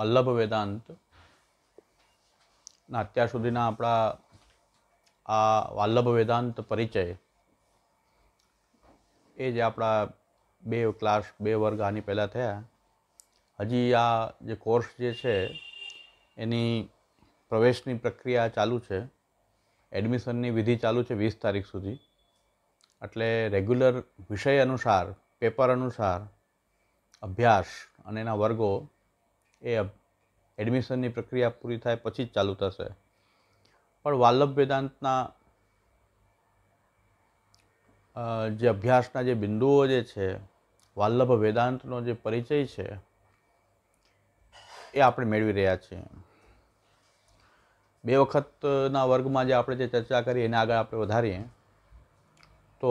વલ્લભ વેદાંત ના અત્યાર સુધીના આપણા આ વાલ્લભ વેદાંત પરિચય એ જે આપણા બે ક્લાસ બે વર્ગ આની પહેલાં થયા હજી આ જે કોર્સ જે છે એની પ્રવેશની પ્રક્રિયા ચાલુ છે એડમિશનની વિધિ ચાલુ છે વીસ તારીખ સુધી એટલે રેગ્યુલર વિષય અનુસાર પેપર અનુસાર અભ્યાસ અને એના વર્ગો એ એડમિશનની પ્રક્રિયા પૂરી થાય પછી જ ચાલુ થશે પણ વાલ્લભ વેદાંતના જે અભ્યાસના જે બિંદુઓ જે છે વાલ્લભ વેદાંતનો જે પરિચય છે એ આપણે મેળવી રહ્યા છીએ બે વખતના વર્ગમાં જે આપણે જે ચર્ચા કરી એને આગળ આપણે વધારીએ તો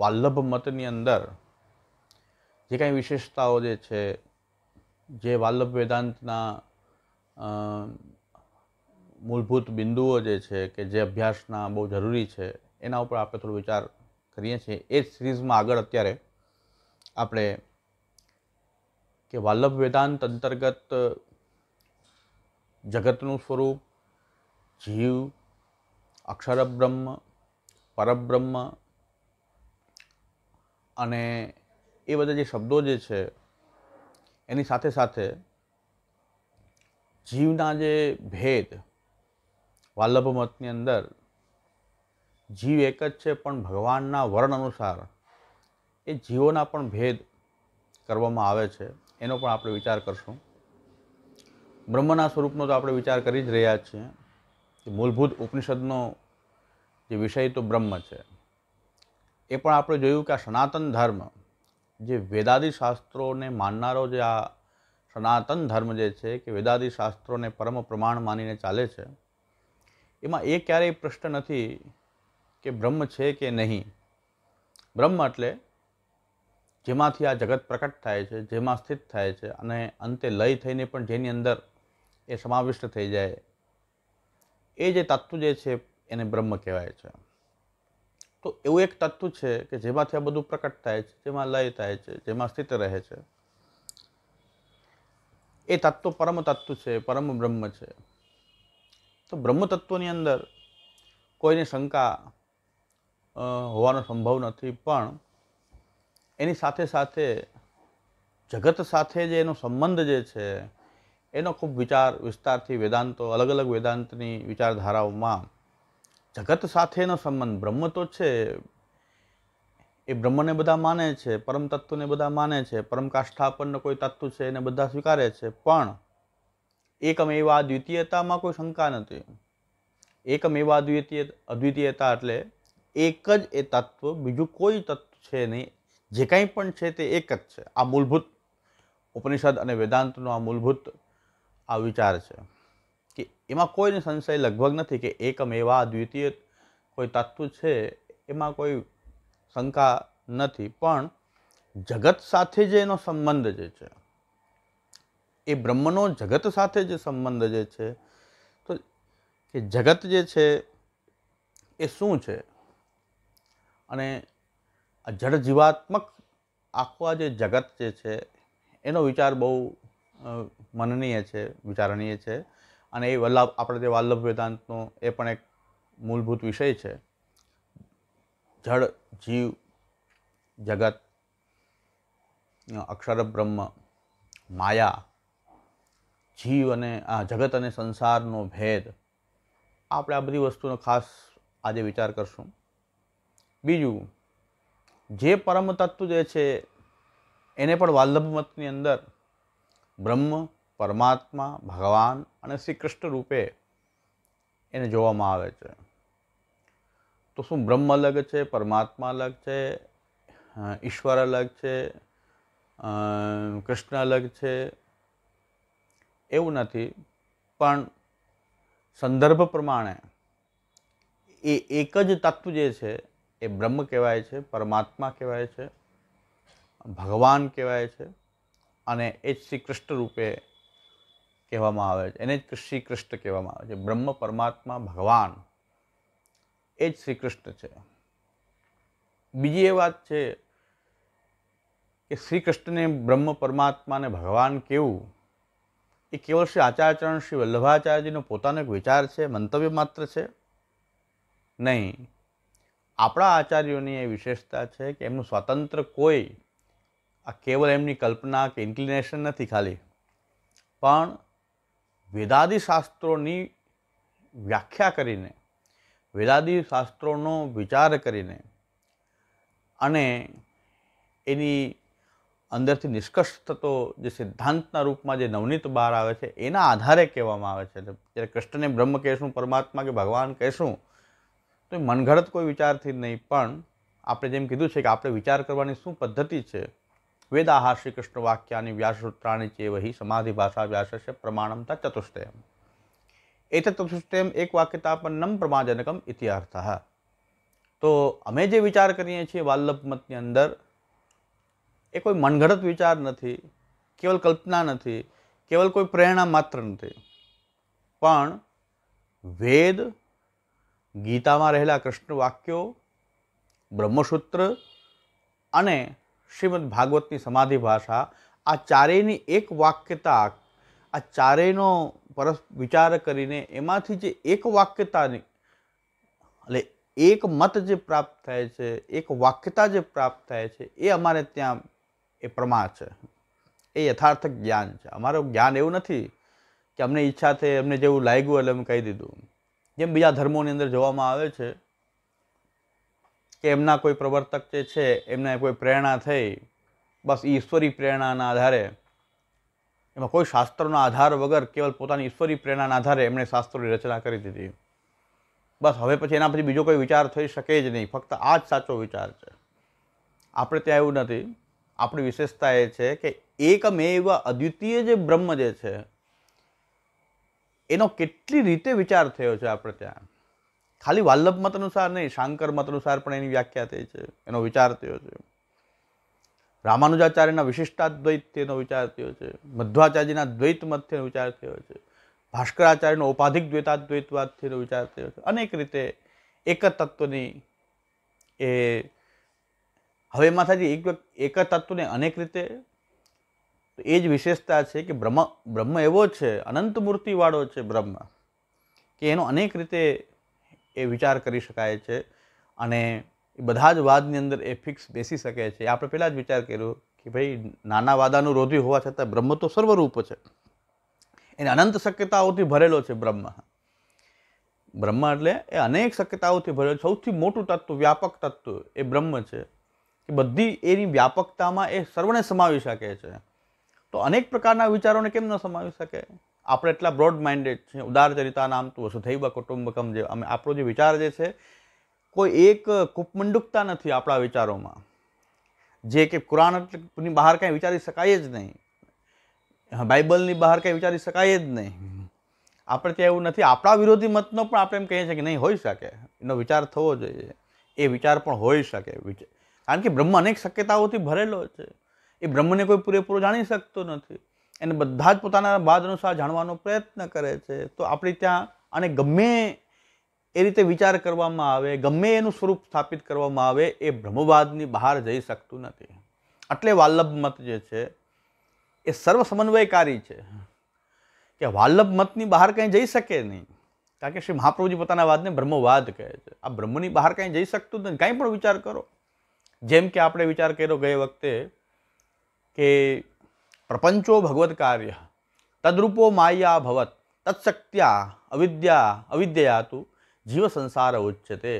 વાલ્લભ મતની અંદર જે કાંઈ વિશેષતાઓ જે છે જે વાલ્લભ વેદાંતના મૂળભૂત બિંદુઓ જે છે કે જે અભ્યાસના બહુ જરૂરી છે એના ઉપર આપણે થોડો વિચાર કરીએ છીએ એ જ સિરીઝમાં આગળ અત્યારે આપણે કે વાલ્લભ વેદાંત અંતર્ગત જગતનું સ્વરૂપ જીવ અક્ષર બ્રહ્મ પરબ્રહ્મ અને એ બધા જે શબ્દો જે છે એની સાથે સાથે જીવના જે ભેદ વાલ્લભ મતની અંદર જીવ એક જ છે પણ ભગવાનના વર્ણ અનુસાર એ જીવોના પણ ભેદ કરવામાં આવે છે એનો પણ આપણે વિચાર કરશું બ્રહ્મના સ્વરૂપનો તો આપણે વિચાર કરી જ રહ્યા છીએ કે મૂળભૂત ઉપનિષદનો જે વિષય તો બ્રહ્મ છે એ પણ આપણે જોયું કે આ સનાતન ધર્મ જે વેદાદી શાસ્ત્રોને માનનારો જે આ સનાતન ધર્મ જે છે કે વેદાદી શાસ્ત્રોને પરમ પ્રમાણ માનીને ચાલે છે એમાં એ ક્યારેય પ્રશ્ન નથી કે બ્રહ્મ છે કે નહીં બ્રહ્મ એટલે જેમાંથી આ જગત પ્રકટ થાય છે જેમાં સ્થિત થાય છે અને અંતે લય થઈને પણ જેની અંદર એ સમાવિષ્ટ થઈ જાય એ જે તત્વ જે છે એને બ્રહ્મ કહેવાય છે તો એવું એક તત્વ છે કે જેમાંથી આ બધું પ્રકટ થાય છે જેમાં લય થાય છે જેમાં સ્થિત રહે છે એ તત્વ પરમ તત્વ છે પરમ બ્રહ્મ છે તો બ્રહ્મ તત્વની અંદર કોઈને શંકા હોવાનો સંભવ નથી પણ એની સાથે સાથે જગત સાથે જે એનો સંબંધ જે છે એનો ખૂબ વિચાર વિસ્તારથી વેદાંતો અલગ અલગ વેદાંતની વિચારધારાઓમાં જગત સાથેનો સંબંધ બ્રહ્મ તો છે એ બ્રહ્મને બધા માને છે પરમ તત્વને બધા માને છે પરમ કાષ્ઠાપન્ન કોઈ તત્વ છે એને બધા સ્વીકારે છે પણ એકમ એવા અદ્વિતીયતામાં કોઈ શંકા નથી એકમ એવા દ્વિતીય અદ્વિતીયતા એટલે એક જ એ તત્વ બીજું કોઈ તત્વ છે નહીં જે કાંઈ પણ છે તે એક જ છે આ મૂળભૂત ઉપનિષદ અને વેદાંતનો આ મૂળભૂત આ વિચાર છે કે એમાં કોઈને સંશય લગભગ નથી કે એકમ એવા દ્વિતીય કોઈ તત્વ છે એમાં કોઈ શંકા નથી પણ જગત સાથે જે એનો સંબંધ જે છે એ બ્રહ્મનો જગત સાથે જે સંબંધ જે છે તો કે જગત જે છે એ શું છે અને આ જડજીવાત્મક જીવાત્મક આખું આ જે જગત જે છે એનો વિચાર બહુ મનનીય છે વિચારણીય છે અને એ વલ્લભ આપણે જે વલ્લભ વેદાંતનો એ પણ એક મૂળભૂત વિષય છે જળ જીવ જગત અક્ષર બ્રહ્મ માયા જીવ અને આ જગત અને સંસારનો ભેદ આપણે આ બધી વસ્તુનો ખાસ આજે વિચાર કરશું બીજું જે પરમ તત્વ જે છે એને પણ વાલ્લભ મતની અંદર બ્રહ્મ પરમાત્મા ભગવાન અને શ્રી કૃષ્ણ રૂપે એને જોવામાં આવે છે તો શું બ્રહ્મ અલગ છે પરમાત્મા અલગ છે ઈશ્વર અલગ છે કૃષ્ણ અલગ છે એવું નથી પણ સંદર્ભ પ્રમાણે એ એક જ તત્વ જે છે એ બ્રહ્મ કહેવાય છે પરમાત્મા કહેવાય છે ભગવાન કહેવાય છે અને એ શ્રી કૃષ્ણ રૂપે કહેવામાં આવે છે એને જ શ્રી કૃષ્ણ કહેવામાં આવે છે બ્રહ્મ પરમાત્મા ભગવાન એ જ શ્રી કૃષ્ણ છે બીજી એ વાત છે કે શ્રી કૃષ્ણને બ્રહ્મ પરમાત્માને ભગવાન કેવું એ કેવળ શ્રી આચાર્યચરણ શ્રી વલ્લભાચાર્યજીનો પોતાનો એક વિચાર છે મંતવ્ય માત્ર છે નહીં આપણા આચાર્યોની એ વિશેષતા છે કે એમનું સ્વાતંત્ર કોઈ આ કેવળ એમની કલ્પના કે ઇન્કલિનેશન નથી ખાલી પણ વેદાદિ શાસ્ત્રોની વ્યાખ્યા કરીને વેદાદિ શાસ્ત્રોનો વિચાર કરીને અને એની અંદરથી નિષ્કર્ષ થતો જે સિદ્ધાંતના રૂપમાં જે નવનીત બહાર આવે છે એના આધારે કહેવામાં આવે છે જ્યારે કૃષ્ણને બ્રહ્મ કહેશું પરમાત્મા કે ભગવાન કહેશું તો એ મનઘડત કોઈ વિચારથી નહીં પણ આપણે જેમ કીધું છે કે આપણે વિચાર કરવાની શું પદ્ધતિ છે વેદાહ શ્રીકૃષ્ણવાક્યાની વ્યાસસૂત્રાણી ચેવ હિ સમાધિભાષા વ્યાસસ્ય પ્રમાણમ તચતુષ્ટયમ એતતુષ્ટયમ એક વાક્યતાપન્નમ પ્રમાજનકમ ઇતિ અર્થઃ તો અમે જે વિચાર કરીએ છીએ વાલ્લભ મતની અંદર એ કોઈ મનઘડત વિચાર નથી કેવલ કલ્પના નથી કેવલ કોઈ પ્રેરણા માત્ર નથી પણ વેદ ગીતામાં રહેલા કૃષ્ણ વાક્યો બ્રહ્મસૂત્ર અને શ્રીમદ ભાગવતની સમાધિ ભાષા આ ચારેયની એક વાક્યતા આ ચારેયનો પરસ વિચાર કરીને એમાંથી જે એક વાક્યતાની એટલે એક મત જે પ્રાપ્ત થાય છે એક વાક્યતા જે પ્રાપ્ત થાય છે એ અમારે ત્યાં એ પ્રમા છે એ યથાર્થ જ્ઞાન છે અમારું જ્ઞાન એવું નથી કે અમને ઈચ્છા થઈ અમને જેવું લાગ્યું એટલે અમે કહી દીધું જેમ બીજા ધર્મોની અંદર જોવામાં આવે છે કે એમના કોઈ પ્રવર્તક જે છે એમને કોઈ પ્રેરણા થઈ બસ ઈશ્વરી પ્રેરણાના આધારે એમાં કોઈ શાસ્ત્રનો આધાર વગર કેવલ પોતાની ઈશ્વરી પ્રેરણાના આધારે એમણે શાસ્ત્રોની રચના કરી દીધી બસ હવે પછી એના પછી બીજો કોઈ વિચાર થઈ શકે જ નહીં ફક્ત આ જ સાચો વિચાર છે આપણે ત્યાં એવું નથી આપણી વિશેષતા એ છે કે એકમેવ અદ્વિતીય જે બ્રહ્મ જે છે એનો કેટલી રીતે વિચાર થયો છે આપણે ત્યાં ખાલી વાલ્લભ મત અનુસાર નહીં શાંકર મત અનુસાર પણ એની વ્યાખ્યા થઈ છે એનો વિચાર થયો છે રામાનુજાચાર્યના વિશિષ્ટાદ્વૈતથી એનો વિચાર થયો છે મધ્વાચાર્યના દ્વૈત મતથી વિચાર થયો છે ભાસ્કરાચાર્યનો ઔપાધિક દ્વૈતાદ્વૈતવાદથી એનો વિચાર થયો છે અનેક રીતે એક જ તત્વની એ હવે માથાજી થાય એક એક જ તત્વને અનેક રીતે એ જ વિશેષતા છે કે બ્રહ્મ બ્રહ્મ એવો છે અનંત મૂર્તિવાળો છે બ્રહ્મ કે એનો અનેક રીતે એ વિચાર કરી શકાય છે અને બધા જ વાદની અંદર એ ફિક્સ બેસી શકે છે આપણે પહેલાં જ વિચાર કર્યો કે ભાઈ નાના વાદાનું રોધી હોવા છતાં બ્રહ્મ તો સર્વરૂપ છે એને અનંત શક્યતાઓથી ભરેલો છે બ્રહ્મ બ્રહ્મ એટલે એ અનેક શક્યતાઓથી ભરેલો સૌથી મોટું તત્વ વ્યાપક તત્વ એ બ્રહ્મ છે કે બધી એની વ્યાપકતામાં એ સર્વને સમાવી શકે છે તો અનેક પ્રકારના વિચારોને કેમ ન સમાવી શકે આપણે એટલા બ્રોડ માઇન્ડેડ છે ઉદાર ચરિતા નામ તું વસુ થઈબા કુટુંબકમ જે અમે આપણો જે વિચાર જે છે કોઈ એક કુપમંડુકતા નથી આપણા વિચારોમાં જે કે કુરાનની બહાર કાંઈ વિચારી શકાય જ નહીં બાઇબલની બહાર કાંઈ વિચારી શકાય જ નહીં આપણે ત્યાં એવું નથી આપણા વિરોધી મતનો પણ આપણે એમ કહીએ છીએ કે નહીં હોઈ શકે એનો વિચાર થવો જોઈએ એ વિચાર પણ હોઈ શકે કારણ કે બ્રહ્મ અનેક શક્યતાઓથી ભરેલો છે એ બ્રહ્મને કોઈ પૂરેપૂરો જાણી શકતો નથી એને બધા જ પોતાના બાદ અનુસાર જાણવાનો પ્રયત્ન કરે છે તો આપણે ત્યાં અને ગમે એ રીતે વિચાર કરવામાં આવે ગમે એનું સ્વરૂપ સ્થાપિત કરવામાં આવે એ બ્રહ્મવાદની બહાર જઈ શકતું નથી એટલે વાલ્લભ મત જે છે એ સર્વ સમન્વયકારી છે કે વાલ્લભ મતની બહાર કંઈ જઈ શકે નહીં કારણ કે શ્રી મહાપ્રભુજી પોતાના વાદને બ્રહ્મવાદ કહે છે આ બ્રહ્મની બહાર કાંઈ જઈ શકતું નથી કાંઈ પણ વિચાર કરો જેમ કે આપણે વિચાર કર્યો ગયે વખતે કે પ્રપંચો ભગવત કાર્ય તદરૂપો માયા ભવત તત્શક્ત્યા અવિદ્યા અવિદ્યા તું જીવ સંસાર ઉચ્ચતે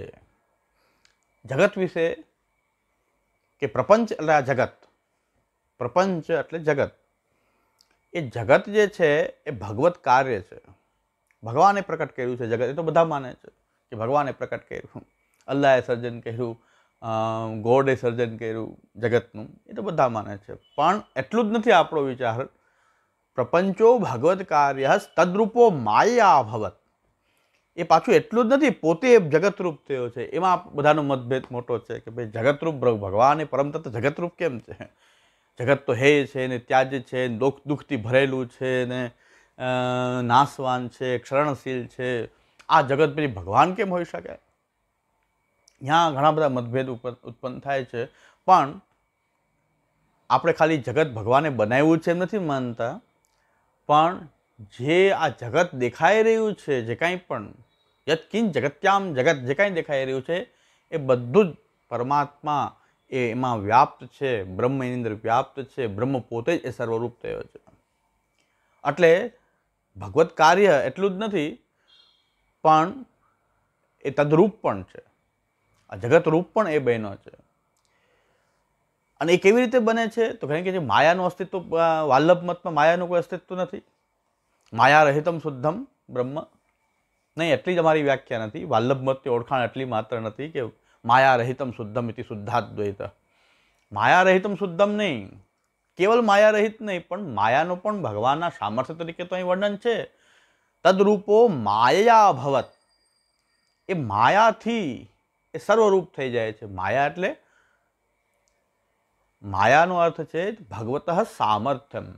જગત વિશે કે પ્રપંચ એટલે આ જગત પ્રપંચ એટલે જગત એ જગત જે છે એ ભગવત કાર્ય છે ભગવાને પ્રકટ કર્યું છે જગત એ તો બધા માને છે કે ભગવાને પ્રકટ કર્યું અલ્લાહે સર્જન કર્યું ગોડે સર્જન કર્યું જગતનું એ તો બધા માને છે પણ એટલું જ નથી આપણો વિચાર પ્રપંચો ભગવત કાર્ય તદ્રુપો માયા ભવત એ પાછું એટલું જ નથી પોતે જગતરૂપ થયો છે એમાં બધાનો મતભેદ મોટો છે કે ભાઈ જગતરૂપ ભગવાન એ પરમતત્વ જગતરૂપ કેમ છે જગત તો હે છે ને ત્યાજ છે ને દુઃખ દુઃખથી ભરેલું છે ને નાશવાન છે ક્ષરણશીલ છે આ જગત પછી ભગવાન કેમ હોઈ શકે ત્યાં ઘણા બધા મતભેદ ઉત્પન્ન થાય છે પણ આપણે ખાલી જગત ભગવાને બનાવ્યું છે એમ નથી માનતા પણ જે આ જગત દેખાઈ રહ્યું છે જે કાંઈ પણ યત્કિન જગત્યામ જગત જે કાંઈ દેખાઈ રહ્યું છે એ બધું જ પરમાત્મા એ એમાં વ્યાપ્ત છે બ્રહ્મ એની અંદર વ્યાપ્ત છે બ્રહ્મ પોતે જ એ સર્વરૂપ થયો છે એટલે ભગવત કાર્ય એટલું જ નથી પણ એ તદરૂપ પણ છે આ જગતરૂપ પણ એ બહેનો છે અને એ કેવી રીતે બને છે તો કારણ કે જે માયાનું અસ્તિત્વ વાલ્લભ મતમાં માયાનું કોઈ અસ્તિત્વ નથી માયા રહિતમ શુદ્ધમ બ્રહ્મ નહીં એટલી જ અમારી વ્યાખ્યા નથી વાલ્લભ મતની ઓળખાણ એટલી માત્ર નથી કે માયા રહિતમ શુદ્ધમ ઇતિ શુદ્ધાદ્વૈત માયા રહિતમ શુદ્ધમ નહીં કેવલ માયા રહિત નહીં પણ માયાનું પણ ભગવાનના સામર્થ્ય તરીકે તો અહીં વર્ણન છે તદરૂપો માયા ભવત એ માયાથી એ સર્વરૂપ થઈ જાય છે માયા એટલે માયાનો અર્થ છે ભગવત સામર્થ્યમ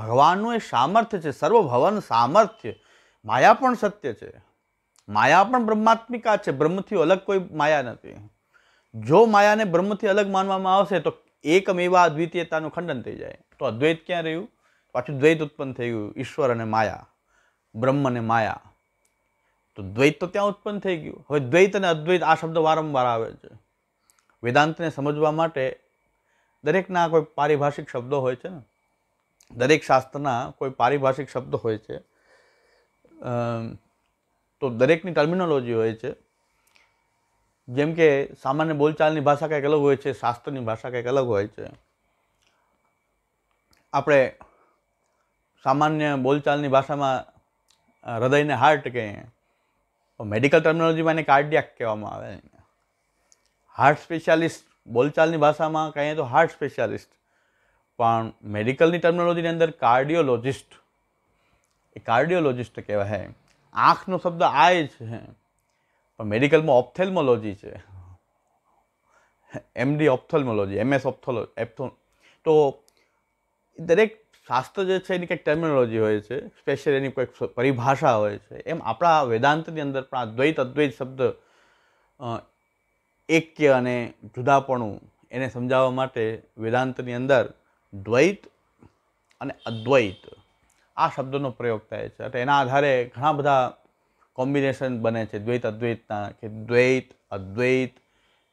ભગવાનનું એ સામર્થ્ય છે સર્વભવન સામર્થ્ય માયા પણ સત્ય છે માયા પણ બ્રહ્માત્મિકા છે બ્રહ્મથી અલગ કોઈ માયા નથી જો માયાને બ્રહ્મથી અલગ માનવામાં આવશે તો એકમ એવા અદ્વિતીયતાનું ખંડન થઈ જાય તો અદ્વૈત ક્યાં રહ્યું પાછું દ્વૈત ઉત્પન્ન થઈ ગયું ઈશ્વર અને માયા બ્રહ્મ અને માયા તો દ્વૈત તો ત્યાં ઉત્પન્ન થઈ ગયું હવે દ્વૈત અને અદ્વૈત આ શબ્દ વારંવાર આવે છે વેદાંતને સમજવા માટે દરેકના કોઈ પારિભાષિક શબ્દો હોય છે ને દરેક શાસ્ત્રના કોઈ પારિભાષિક શબ્દ હોય છે તો દરેકની ટર્મિનોલોજી હોય છે જેમ કે સામાન્ય બોલચાલની ભાષા કંઈક અલગ હોય છે શાસ્ત્રની ભાષા કંઈક અલગ હોય છે આપણે સામાન્ય બોલચાલની ભાષામાં હૃદયને હાર્ટ કહીએ મેડિકલ ટર્મિનોલોજીમાં એને કાર્ડિયાક કહેવામાં આવે હાર્ટ સ્પેશિયાલિસ્ટ બોલચાલની ભાષામાં કહીએ તો હાર્ટ સ્પેશિયાલિસ્ટ પણ મેડિકલની ટર્મિનોલોજીની અંદર કાર્ડિયોલોજિસ્ટ એ કાર્ડિયોલોજિસ્ટ કહેવાય આંખનો શબ્દ આય એ છે પણ મેડિકલમાં ઓપ્થેલ્મોલોજી છે એમડી ઓપ્થોલ્મોલોજી એમએસ ઓપ્થોલો એપ્થો તો દરેક શાસ્ત્ર જે છે એની કંઈક ટર્મિનોલોજી હોય છે સ્પેશિયલ એની કોઈક પરિભાષા હોય છે એમ આપણા વેદાંતની અંદર પણ આ દ્વૈત અદ્વૈત શબ્દ એક્ય અને જુદાપણું એને સમજાવવા માટે વેદાંતની અંદર દ્વૈત અને અદ્વૈત આ શબ્દનો પ્રયોગ થાય છે એટલે એના આધારે ઘણા બધા કોમ્બિનેશન બને છે દ્વૈત અદ્વૈતના કે દ્વૈત અદ્વૈત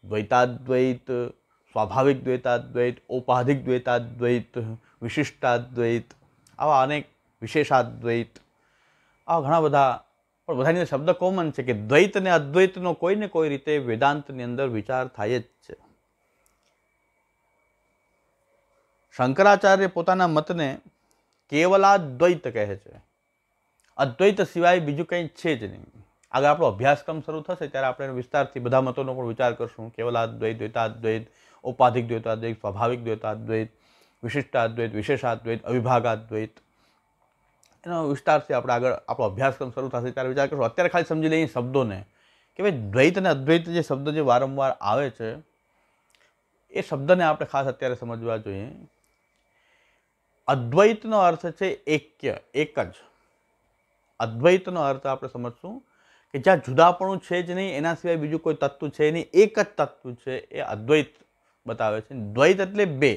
દ્વૈતાદ્વૈત સ્વાભાવિક દ્વૈતાદ્વૈત ઔપાધિક દ્વૈતાદ્વૈત વિશિષ્ટાદ્વૈત આવા અનેક વિશેષાદ્વૈત આવા ઘણા બધા પણ બધાની શબ્દ કોમન છે કે દ્વૈત અને અદ્વૈતનો કોઈ ને કોઈ રીતે વેદાંતની અંદર વિચાર થાય જ છે શંકરાચાર્ય પોતાના મતને કેવલાદ્વૈત કહે છે અદ્વૈત સિવાય બીજું કંઈ છે જ નહીં આગળ આપણો અભ્યાસક્રમ શરૂ થશે ત્યારે આપણે વિસ્તારથી બધા મતોનો પણ વિચાર કરશું કેવલાદ્વૈત દ્વૈતાદ્વૈત ઉપાધિક દ્વૈતાદ્વૈત સ્વાભાવિક દ્વૈતાદ્વૈત વિશિષ્ટાદ્વૈત વિશેષાદ્વૈત અવિભાગાદ્વૈત એનો વિસ્તારથી આપણે આગળ આપણો અભ્યાસક્રમ શરૂ થશે ત્યારે વિચાર કરશું અત્યારે ખાલી સમજી લઈએ શબ્દોને કે ભાઈ દ્વૈત અને અદ્વૈત જે શબ્દ જે વારંવાર આવે છે એ શબ્દને આપણે ખાસ અત્યારે સમજવા જોઈએ અદ્વૈતનો અર્થ છે એક્ય એક જ અદ્વૈતનો અર્થ આપણે સમજશું કે જ્યાં જુદાપણું છે જ નહીં એના સિવાય બીજું કોઈ તત્વ છે નહીં એક જ તત્વ છે એ અદ્વૈત બતાવે છે દ્વૈત એટલે બે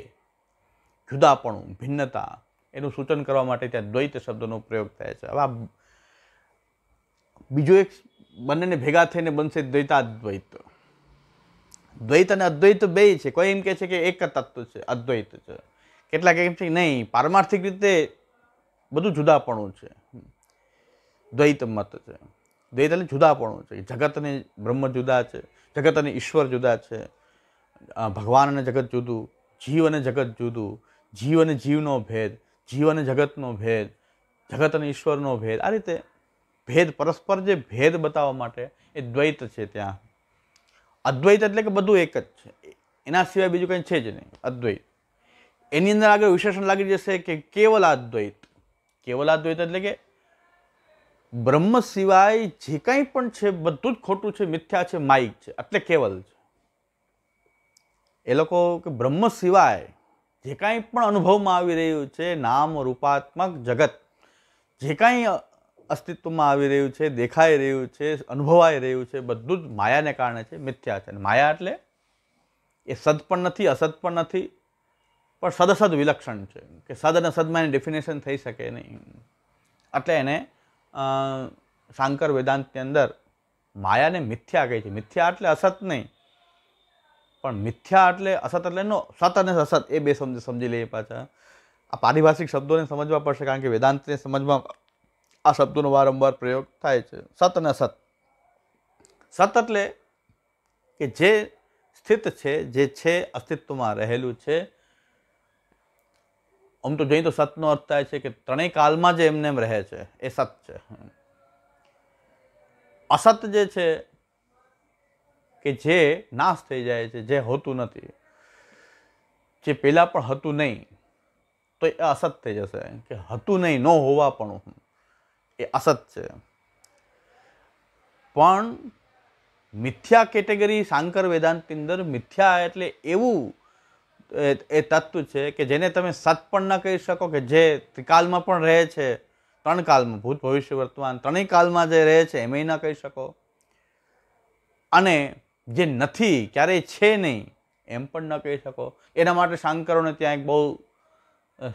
જુદાપણું ભિન્નતા એનું સૂચન કરવા માટે ત્યાં દ્વૈત શબ્દનો પ્રયોગ થાય છે હવે આ બીજો એક બંનેને ભેગા થઈને બનશે દ્વૈતાદ્વૈત દ્વૈત અને અદ્વૈત બે છે કોઈ એમ કહે છે કે એક તત્વ છે અદ્વૈત છે કેટલાક એમ છે નહીં પારમાર્થિક રીતે બધું જુદાપણું છે દ્વૈત મત છે દ્વૈત એટલે જુદાપણું છે જગત અને બ્રહ્મ જુદા છે જગત અને ઈશ્વર જુદા છે ભગવાન અને જગત જુદું જીવ અને જગત જુદું જીવ અને જીવનો ભેદ જીવ અને જગતનો ભેદ જગત અને ઈશ્વરનો ભેદ આ રીતે ભેદ પરસ્પર જે ભેદ બતાવવા માટે એ દ્વૈત છે ત્યાં અદ્વૈત એટલે કે બધું એક જ છે એના સિવાય બીજું કંઈ છે જ નહીં અદ્વૈત એની અંદર આગળ વિશેષણ લાગી જશે કે કેવલ અદ્વૈત કેવલ અદ્વૈત એટલે કે બ્રહ્મ સિવાય જે કંઈ પણ છે બધું જ ખોટું છે મિથ્યા છે માયિક છે એટલે કેવલ છે એ લોકો કે બ્રહ્મ સિવાય જે કાંઈ પણ અનુભવમાં આવી રહ્યું છે નામ રૂપાત્મક જગત જે કાંઈ અસ્તિત્વમાં આવી રહ્યું છે દેખાઈ રહ્યું છે અનુભવાઈ રહ્યું છે બધું જ માયાને કારણે છે મિથ્યા છે અને માયા એટલે એ સદ પણ નથી અસદ પણ નથી પણ સદસદ વિલક્ષણ છે કે સદ અને સદમાં એની ડેફિનેશન થઈ શકે નહીં એટલે એને શાંકર વેદાંતની અંદર માયાને મિથ્યા કહે છે મિથ્યા એટલે અસત નહીં પણ મિથ્યા એટલે અસત એટલે નો સત અને અસત એ બે સમજ સમજી લઈએ પાછા આ પારિભાષિક શબ્દોને સમજવા પડશે કારણ કે વેદાંતને સમજવા આ શબ્દોનો વારંવાર પ્રયોગ થાય છે સત અને અસત સત એટલે કે જે સ્થિત છે જે છે અસ્તિત્વમાં રહેલું છે આમ તો જોઈએ તો સતનો અર્થ થાય છે કે ત્રણેય કાલમાં જે એમને એમ રહે છે એ સત છે અસત જે છે કે જે નાશ થઈ જાય છે જે હોતું નથી જે પહેલાં પણ હતું નહીં તો એ અસત થઈ જશે કે હતું નહીં ન હોવા પણ એ અસત છે પણ મિથ્યા કેટેગરી સાંકર વેદાંતની અંદર મિથ્યા એટલે એવું એ તત્વ છે કે જેને તમે સત પણ ન કહી શકો કે જે ત્રિકાલમાં પણ રહે છે ત્રણ કાલમાં ભૂત ભવિષ્ય વર્તમાન ત્રણેય કાલમાં જે રહે છે એમય ન કહી શકો અને જે નથી ક્યારેય છે નહીં એમ પણ ન કહી શકો એના માટે શાંકરોને ત્યાં એક બહુ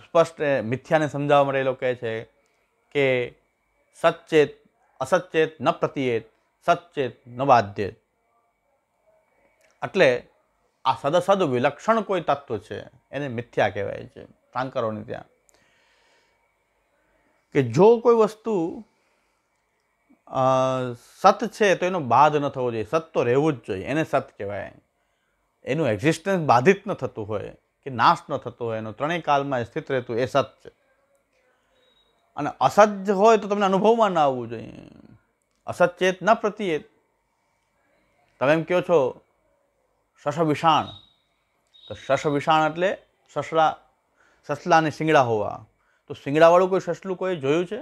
સ્પષ્ટ મિથ્યાને સમજાવવા માટે એ લોકો કહે છે કે સચેત અસચેત ન પ્રત્યેત સચેત ન બાધ્યેત એટલે આ સદસદ વિલક્ષણ કોઈ તત્વ છે એને મિથ્યા કહેવાય છે શાંકરોને ત્યાં કે જો કોઈ વસ્તુ સત છે તો એનો બાદ ન થવો જોઈએ સત તો રહેવું જ જોઈએ એને સત કહેવાય એનું એક્ઝિસ્ટન્સ બાધિત ન થતું હોય કે નાશ ન થતો હોય એનો ત્રણેય કાલમાં સ્થિત રહેતું એ સત છે અને અસત હોય તો તમને અનુભવમાં ન આવવું જોઈએ અસત ન પ્રત્યેત તમે એમ કહો છો શશ વિષાણ તો શશ વિષાણ એટલે સસલા સસલા અને શિંગડા હોવા તો શિંગડાવાળું કોઈ સસલું કોઈ જોયું છે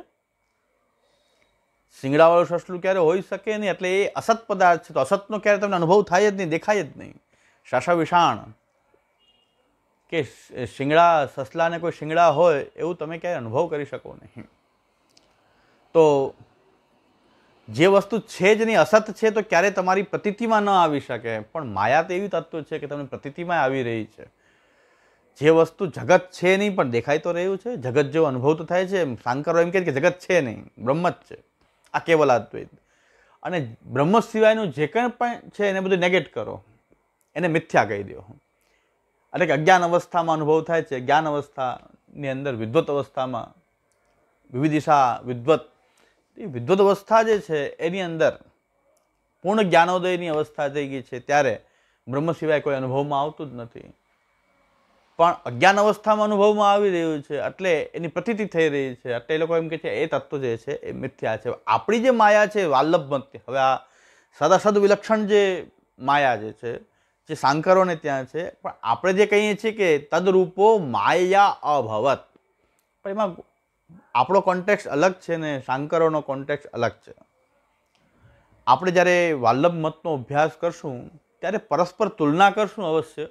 શિંગડાવાળું સસલું ક્યારે હોઈ શકે નહીં એટલે એ અસત પદાર્થ છે તો અસતનો ક્યારે તમને અનુભવ થાય જ નહીં દેખાય જ નહીં શાશા વિષાણ કે શિંગડા સસલાને કોઈ શિંગડા હોય એવું તમે ક્યારેય અનુભવ કરી શકો નહીં તો જે વસ્તુ છે જ નહીં અસત છે તો ક્યારેય તમારી પ્રતિતિમાં ન આવી શકે પણ માયા તો એવી તત્વ છે કે તમને પ્રતિતિમાં આવી રહી છે જે વસ્તુ જગત છે નહીં પણ દેખાય તો રહ્યું છે જગત જેવો અનુભવ તો થાય છે સાંકરો એમ કહે કે જગત છે નહીં બ્રહ્મ જ છે આ કેવલ અદ્વૈત અને બ્રહ્મ સિવાયનું જે કંઈ પણ છે એને બધું નેગેટ કરો એને મિથ્યા કહી દો એટલે કે અજ્ઞાન અવસ્થામાં અનુભવ થાય છે જ્ઞાન અવસ્થાની અંદર વિદ્વત અવસ્થામાં વિવિધિશા વિદ્વત એ વિદ્વત અવસ્થા જે છે એની અંદર પૂર્ણ જ્ઞાનોદયની અવસ્થા થઈ ગઈ છે ત્યારે બ્રહ્મ સિવાય કોઈ અનુભવમાં આવતું જ નથી પણ અજ્ઞાન અવસ્થામાં અનુભવમાં આવી રહ્યું છે એટલે એની પ્રતીતિ થઈ રહી છે એટલે એ લોકો એમ કહે છે એ તત્વ જે છે એ મિથ્યા છે આપણી જે માયા છે વાલ્લભ મત હવે આ સદાસદ વિલક્ષણ જે માયા જે છે જે સાંકરોને ત્યાં છે પણ આપણે જે કહીએ છીએ કે તદરૂપો માયા અભવત પણ એમાં આપણો કોન્ટેક્સ અલગ છે ને સાંકરોનો કોન્ટેક્સ અલગ છે આપણે જ્યારે વાલ્લભ મતનો અભ્યાસ કરશું ત્યારે પરસ્પર તુલના કરશું અવશ્ય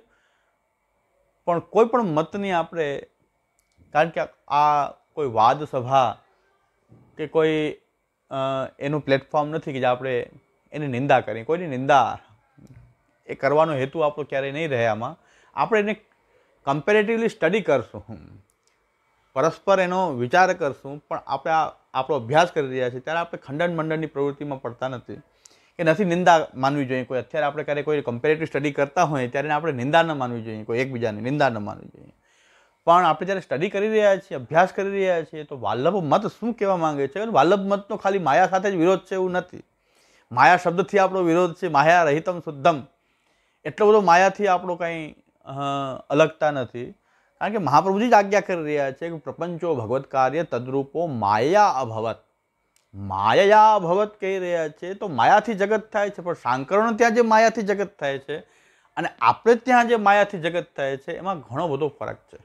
પણ કોઈ પણ મતની આપણે કારણ કે આ કોઈ વાદ સભા કે કોઈ એનું પ્લેટફોર્મ નથી કે જે આપણે એની નિંદા કરીએ કોઈની નિંદા એ કરવાનો હેતુ આપણો ક્યારેય નહીં રહે આમાં આપણે એને કમ્પેરેટિવલી સ્ટડી કરશું પરસ્પર એનો વિચાર કરશું પણ આપણે આ આપણો અભ્યાસ કરી રહ્યા છીએ ત્યારે આપણે ખંડન મંડળની પ્રવૃત્તિમાં પડતા નથી કે નથી નિંદા માનવી જોઈએ કોઈ અત્યારે આપણે ક્યારે કોઈ કમ્પેરેટિવ સ્ટડી કરતા હોય ત્યારે આપણે નિંદા ન માનવી જોઈએ કોઈ એકબીજાની નિંદા ન માનવી જોઈએ પણ આપણે જ્યારે સ્ટડી કરી રહ્યા છીએ અભ્યાસ કરી રહ્યા છીએ તો વાલ્લભ મત શું કહેવા માંગે છે વાલ્લભ મતનો ખાલી માયા સાથે જ વિરોધ છે એવું નથી માયા શબ્દથી આપણો વિરોધ છે માયા રહિતમ શુદ્ધમ એટલો બધો માયાથી આપણો કંઈ અલગતા નથી કારણ કે મહાપ્રભુજી જ આજ્ઞા કરી રહ્યા છે કે પ્રપંચો ભગવત કાર્ય તદ્રુપો માયા અભવત માયા ભગત કહી રહ્યા છે તો માયાથી જગત થાય છે પણ સાંકરણ ત્યાં જે માયાથી જગત થાય છે અને આપણે ત્યાં જે માયાથી જગત થાય છે એમાં ઘણો બધો ફરક છે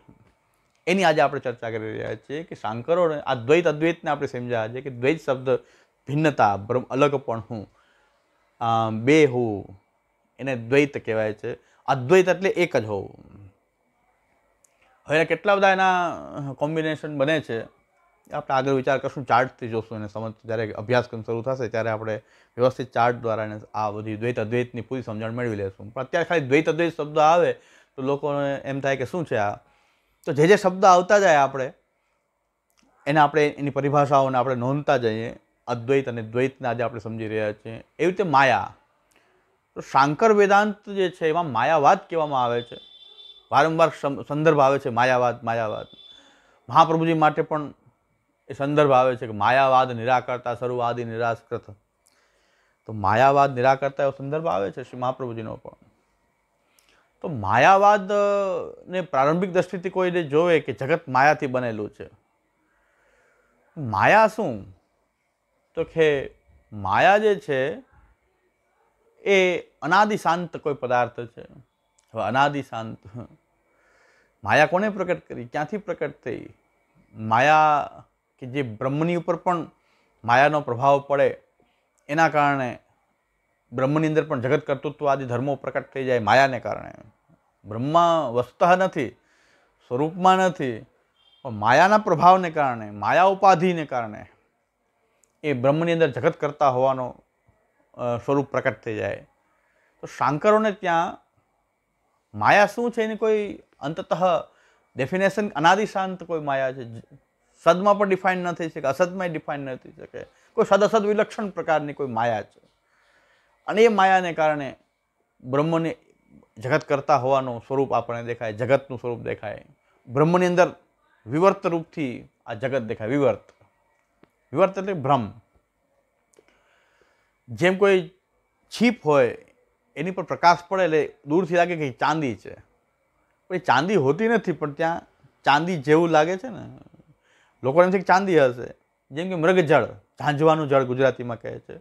એની આજે આપણે ચર્ચા કરી રહ્યા છીએ કે સાંકરણ આ દ્વૈત અદ્વૈતને આપણે સમજ્યા છે કે દ્વૈત શબ્દ ભિન્નતા બ્રહ્મ અલગ પણ હું બે હું એને દ્વૈત કહેવાય છે અદ્વૈત એટલે એક જ હોવું હવે કેટલા બધા એના કોમ્બિનેશન બને છે આપણે આગળ વિચાર કરશું ચાર્ટથી જોશું એને સમજ જ્યારે અભ્યાસક્રમ શરૂ થશે ત્યારે આપણે વ્યવસ્થિત ચાર્ટ દ્વારા એને આ બધી દ્વૈત અદ્વૈતની પૂરી સમજણ મેળવી લેશું પણ અત્યારે ખાલી દ્વૈત અદ્વૈત શબ્દ આવે તો લોકોને એમ થાય કે શું છે આ તો જે જે શબ્દ આવતા જાય આપણે એને આપણે એની પરિભાષાઓને આપણે નોંધતા જઈએ અદ્વૈત અને દ્વૈતને આજે આપણે સમજી રહ્યા છીએ એવી રીતે માયા તો શાંકર વેદાંત જે છે એમાં માયાવાદ કહેવામાં આવે છે વારંવાર સંદર્ભ આવે છે માયાવાદ માયાવાદ મહાપ્રભુજી માટે પણ એ સંદર્ભ આવે છે કે માયાવાદ નિરાકર્તા સર્વવાદી નિરાશકૃત તો માયાવાદ નિરાકર્તા એવો સંદર્ભ આવે છે શ્રી મહાપ્રભુજીનો પણ તો માયાવાદને પ્રારંભિક દ્રષ્ટિથી કોઈને જોવે કે જગત માયાથી બનેલું છે માયા શું તો કે માયા જે છે એ અનાદિ શાંત કોઈ પદાર્થ છે હવે અનાદિ શાંત માયા કોને પ્રકટ કરી ક્યાંથી પ્રકટ થઈ માયા કે જે બ્રહ્મની ઉપર પણ માયાનો પ્રભાવ પડે એના કારણે બ્રહ્મની અંદર પણ જગત કર્તૃત્વ આદિ ધર્મો પ્રકટ થઈ જાય માયાને કારણે બ્રહ્મા વસ્તઃ નથી સ્વરૂપમાં નથી પણ માયાના પ્રભાવને કારણે માયા ઉપાધિને કારણે એ બ્રહ્મની અંદર જગત કરતા હોવાનો સ્વરૂપ પ્રકટ થઈ જાય તો શાંકરોને ત્યાં માયા શું છે એની કોઈ અંતતઃ ડેફિનેશન અનાદિશાંત કોઈ માયા છે સદમાં પણ ડિફાઇન ન થઈ શકે અસદમાં ડિફાઇન ન થઈ શકે કોઈ સદ અસદ વિલક્ષણ પ્રકારની કોઈ માયા છે અને એ માયાને કારણે બ્રહ્મને જગત કરતા હોવાનું સ્વરૂપ આપણને દેખાય જગતનું સ્વરૂપ દેખાય બ્રહ્મની અંદર વિવર્ત રૂપથી આ જગત દેખાય વિવર્ત વિવર્ત એટલે ભ્રમ જેમ કોઈ છીપ હોય એની પર પ્રકાશ પડે એટલે દૂરથી લાગે કે ચાંદી છે પણ એ ચાંદી હોતી નથી પણ ત્યાં ચાંદી જેવું લાગે છે ને લોકોને એમ છે કે ચાંદી હશે જેમ કે મૃગજળ ઝાંઝવાનું જળ ગુજરાતીમાં કહે છે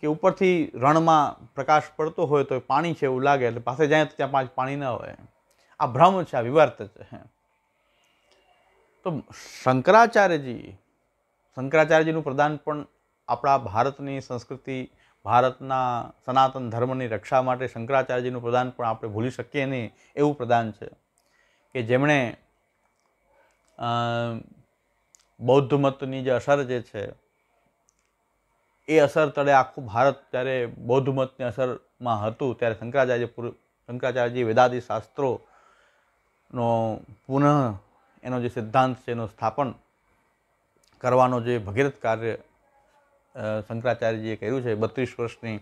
કે ઉપરથી રણમાં પ્રકાશ પડતો હોય તો પાણી છે એવું લાગે એટલે પાસે જાય તો ત્યાં પાંચ પાણી ન હોય આ ભ્રમ છે આ વિવાર્ત છે તો શંકરાચાર્યજી શંકરાચાર્યજીનું પ્રદાન પણ આપણા ભારતની સંસ્કૃતિ ભારતના સનાતન ધર્મની રક્ષા માટે શંકરાચાર્યજીનું પ્રદાન પણ આપણે ભૂલી શકીએ નહીં એવું પ્રદાન છે કે જેમણે બૌદ્ધ મતની જે અસર જે છે એ અસર તળે આખું ભારત ત્યારે બૌદ્ધ મતની અસરમાં હતું ત્યારે શંકરાચાર્ય શંકરાચાર્યજી વેદાદી શાસ્ત્રોનો પુનઃ એનો જે સિદ્ધાંત છે એનું સ્થાપન કરવાનો જે ભગીરથ કાર્ય શંકરાચાર્યજીએ કર્યું છે બત્રીસ વર્ષની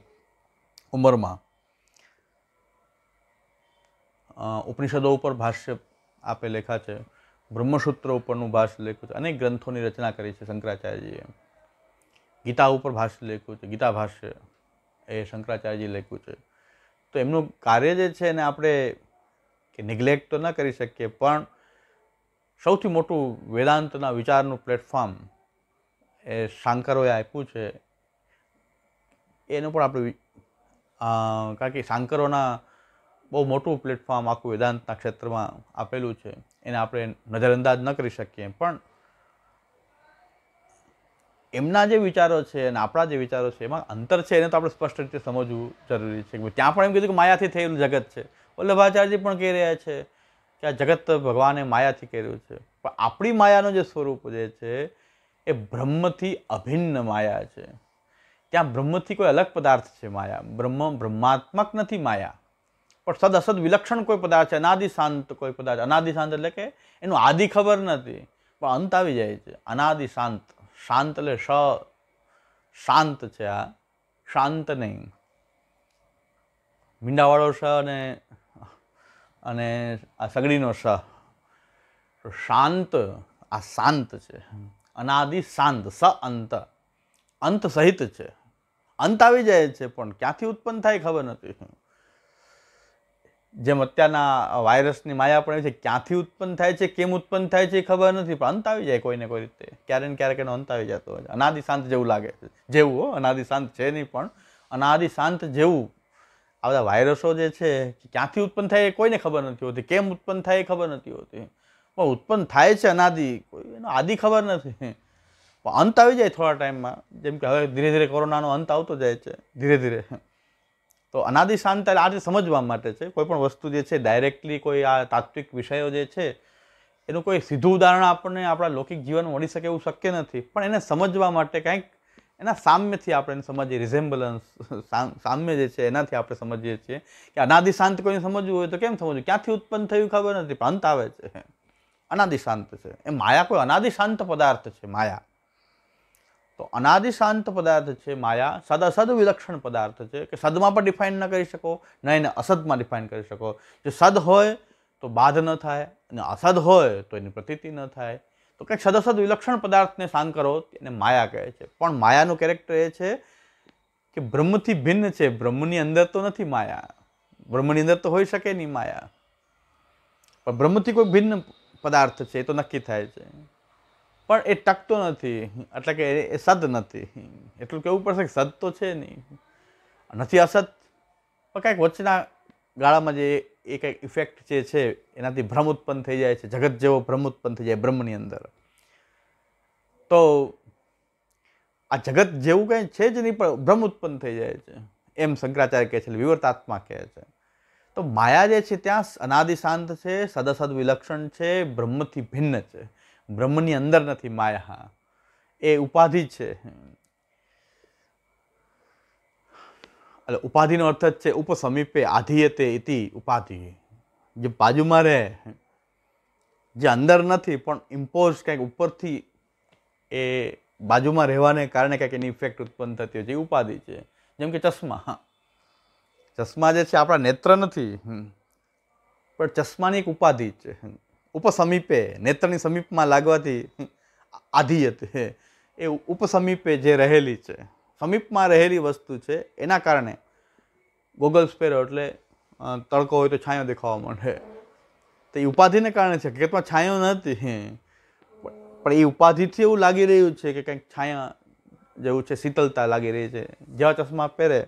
ઉંમરમાં ઉપનિષદો ઉપર ભાષ્ય આપે લેખા છે બ્રહ્મસૂત્ર ઉપરનું ભાષ્ય લખ્યું છે અનેક ગ્રંથોની રચના કરી છે શંકરાચાર્યજીએ ગીતા ઉપર ભાષ્ય લખ્યું છે ગીતા ભાષ્ય એ શંકરાચાર્યજી લખ્યું છે તો એમનું કાર્ય જે છે એને આપણે કે નિગ્લેક્ટ તો ન કરી શકીએ પણ સૌથી મોટું વેદાંતના વિચારનું પ્લેટફોર્મ એ શાંકરોએ આપ્યું છે એનું પણ આપણે કારણ કે શાંકરોના બહુ મોટું પ્લેટફોર્મ આખું વેદાંતના ક્ષેત્રમાં આપેલું છે એને આપણે નજરઅંદાજ ન કરી શકીએ પણ એમના જે વિચારો છે અને આપણા જે વિચારો છે એમાં અંતર છે એને તો આપણે સ્પષ્ટ રીતે સમજવું જરૂરી છે ત્યાં પણ એમ કીધું કે માયાથી થયેલું જગત છે વલ્લભાચાર્યજી પણ કહી રહ્યા છે કે આ જગત ભગવાને માયાથી કર્યું છે પણ આપણી માયાનું જે સ્વરૂપ જે છે એ બ્રહ્મથી અભિન્ન માયા છે ત્યાં બ્રહ્મથી કોઈ અલગ પદાર્થ છે માયા બ્રહ્મ બ્રહ્માત્મક નથી માયા પણ સદ અસદ વિલક્ષણ કોઈ પદાર્થ છે અનાદિ શાંત કોઈ પદાર્થ અનાદિ શાંત એટલે કે એનું આદિ ખબર નથી પણ અંત આવી જાય છે અનાદિ શાંત શાંત એટલે સ શાંત છે આ શાંત નહીં મીંડાવાળો સ અને અને આ સગડીનો સ શાંત આ શાંત છે અનાદિ શાંત સ અંત અંત સહિત છે અંત આવી જાય છે પણ ક્યાંથી ઉત્પન્ન થાય ખબર નથી જેમ અત્યારના વાયરસની માયા પણ છે ક્યાંથી ઉત્પન્ન થાય છે કેમ ઉત્પન્ન થાય છે એ ખબર નથી પણ અંત આવી જાય કોઈને કોઈ રીતે ક્યારે ને ક્યારેક એનો અંત આવી જતો હોય છે અનાદિ શાંત જેવું લાગે છે જેવું હો અનાદિ શાંત છે નહીં પણ અનાદિ શાંત જેવું આ બધા વાયરસો જે છે ક્યાંથી ઉત્પન્ન થાય એ કોઈને ખબર નથી હોતી કેમ ઉત્પન્ન થાય એ ખબર નથી હોતી પણ ઉત્પન્ન થાય છે અનાદિ કોઈ એનો આદિ ખબર નથી પણ અંત આવી જાય થોડા ટાઈમમાં જેમ કે હવે ધીરે ધીરે કોરોનાનો અંત આવતો જાય છે ધીરે ધીરે તો અનાદિ શાંત આ રીતે સમજવા માટે છે કોઈ પણ વસ્તુ જે છે ડાયરેક્ટલી કોઈ આ તાત્વિક વિષયો જે છે એનું કોઈ સીધું ઉદાહરણ આપણને આપણા લૌકિક જીવન મળી શકે એવું શક્ય નથી પણ એને સમજવા માટે કંઈક એના સામ્યથી આપણે એને સમજીએ રિઝેમ્બલન્સ સામ્ય જે છે એનાથી આપણે સમજીએ છીએ કે અનાદિ શાંત કોઈને સમજવું હોય તો કેમ સમજવું ક્યાંથી ઉત્પન્ન થયું ખબર નથી પણ અંત આવે છે અનાદિ શાંત છે એ માયા કોઈ અનાદિ શાંત પદાર્થ છે માયા તો અનાદિ શાંત પદાર્થ છે માયા સદાસદ વિલક્ષણ પદાર્થ છે કે સદમાં પણ ડિફાઇન ન કરી શકો ન એને અસદમાં ડિફાઇન કરી શકો જો સદ હોય તો બાધ ન થાય અને અસદ હોય તો એની પ્રતીતિ ન થાય તો કંઈક સદસદ વિલક્ષણ પદાર્થને શાંત કરો એને માયા કહે છે પણ માયાનું કેરેક્ટર એ છે કે બ્રહ્મથી ભિન્ન છે બ્રહ્મની અંદર તો નથી માયા બ્રહ્મની અંદર તો હોઈ શકે નહીં માયા પણ બ્રહ્મથી કોઈ ભિન્ન પદાર્થ છે એ તો નક્કી થાય છે પણ એ ટકતો નથી એટલે કે એ સદ નથી એટલું કહેવું પડશે કે સદ તો છે નહીં નથી અસત પણ કાંઈક વચ્ચેના ગાળામાં જે એ કંઈક ઇફેક્ટ જે છે એનાથી ભ્રમ ઉત્પન્ન થઈ જાય છે જગત જેવો ભ્રમ ઉત્પન્ન થઈ જાય બ્રહ્મની અંદર તો આ જગત જેવું કંઈ છે જ નહીં પણ ભ્રમ ઉત્પન્ન થઈ જાય છે એમ શંકરાચાર્ય કહે છે વિવર્તાત્મા કહે છે તો માયા જે છે ત્યાં અનાદિ શાંત છે સદસદ વિલક્ષણ છે બ્રહ્મથી ભિન્ન છે બ્રહ્મની અંદર નથી માયા એ ઉપાધિ છે એટલે ઉપાધિનો અર્થ જ છે ઉપસમીપે આધીયતે ઇતિ ઉપાધિ જે બાજુમાં રહે જે અંદર નથી પણ ઇમ્પોઝ કંઈક ઉપરથી એ બાજુમાં રહેવાને કારણે કંઈક એની ઇફેક્ટ ઉત્પન્ન થતી હોય છે એ ઉપાધિ છે જેમ કે ચશ્મા ચશ્મા જે છે આપણા નેત્ર નથી પણ ચશ્માની એક ઉપાધિ છે ઉપસમીપે નેત્રની સમીપમાં લાગવાથી આધીયતે એ ઉપસમીપે જે રહેલી છે સમીપમાં રહેલી વસ્તુ છે એના કારણે ગોગલ્સ પહેરો એટલે તડકો હોય તો છાંયો દેખાવા માંડે તો એ ઉપાધિને કારણે છે હકીકતમાં છાંયો નથી પણ એ ઉપાધિથી એવું લાગી રહ્યું છે કે કંઈક છાયા જેવું છે શીતલતા લાગી રહી છે જેવા ચશ્મા પહેરે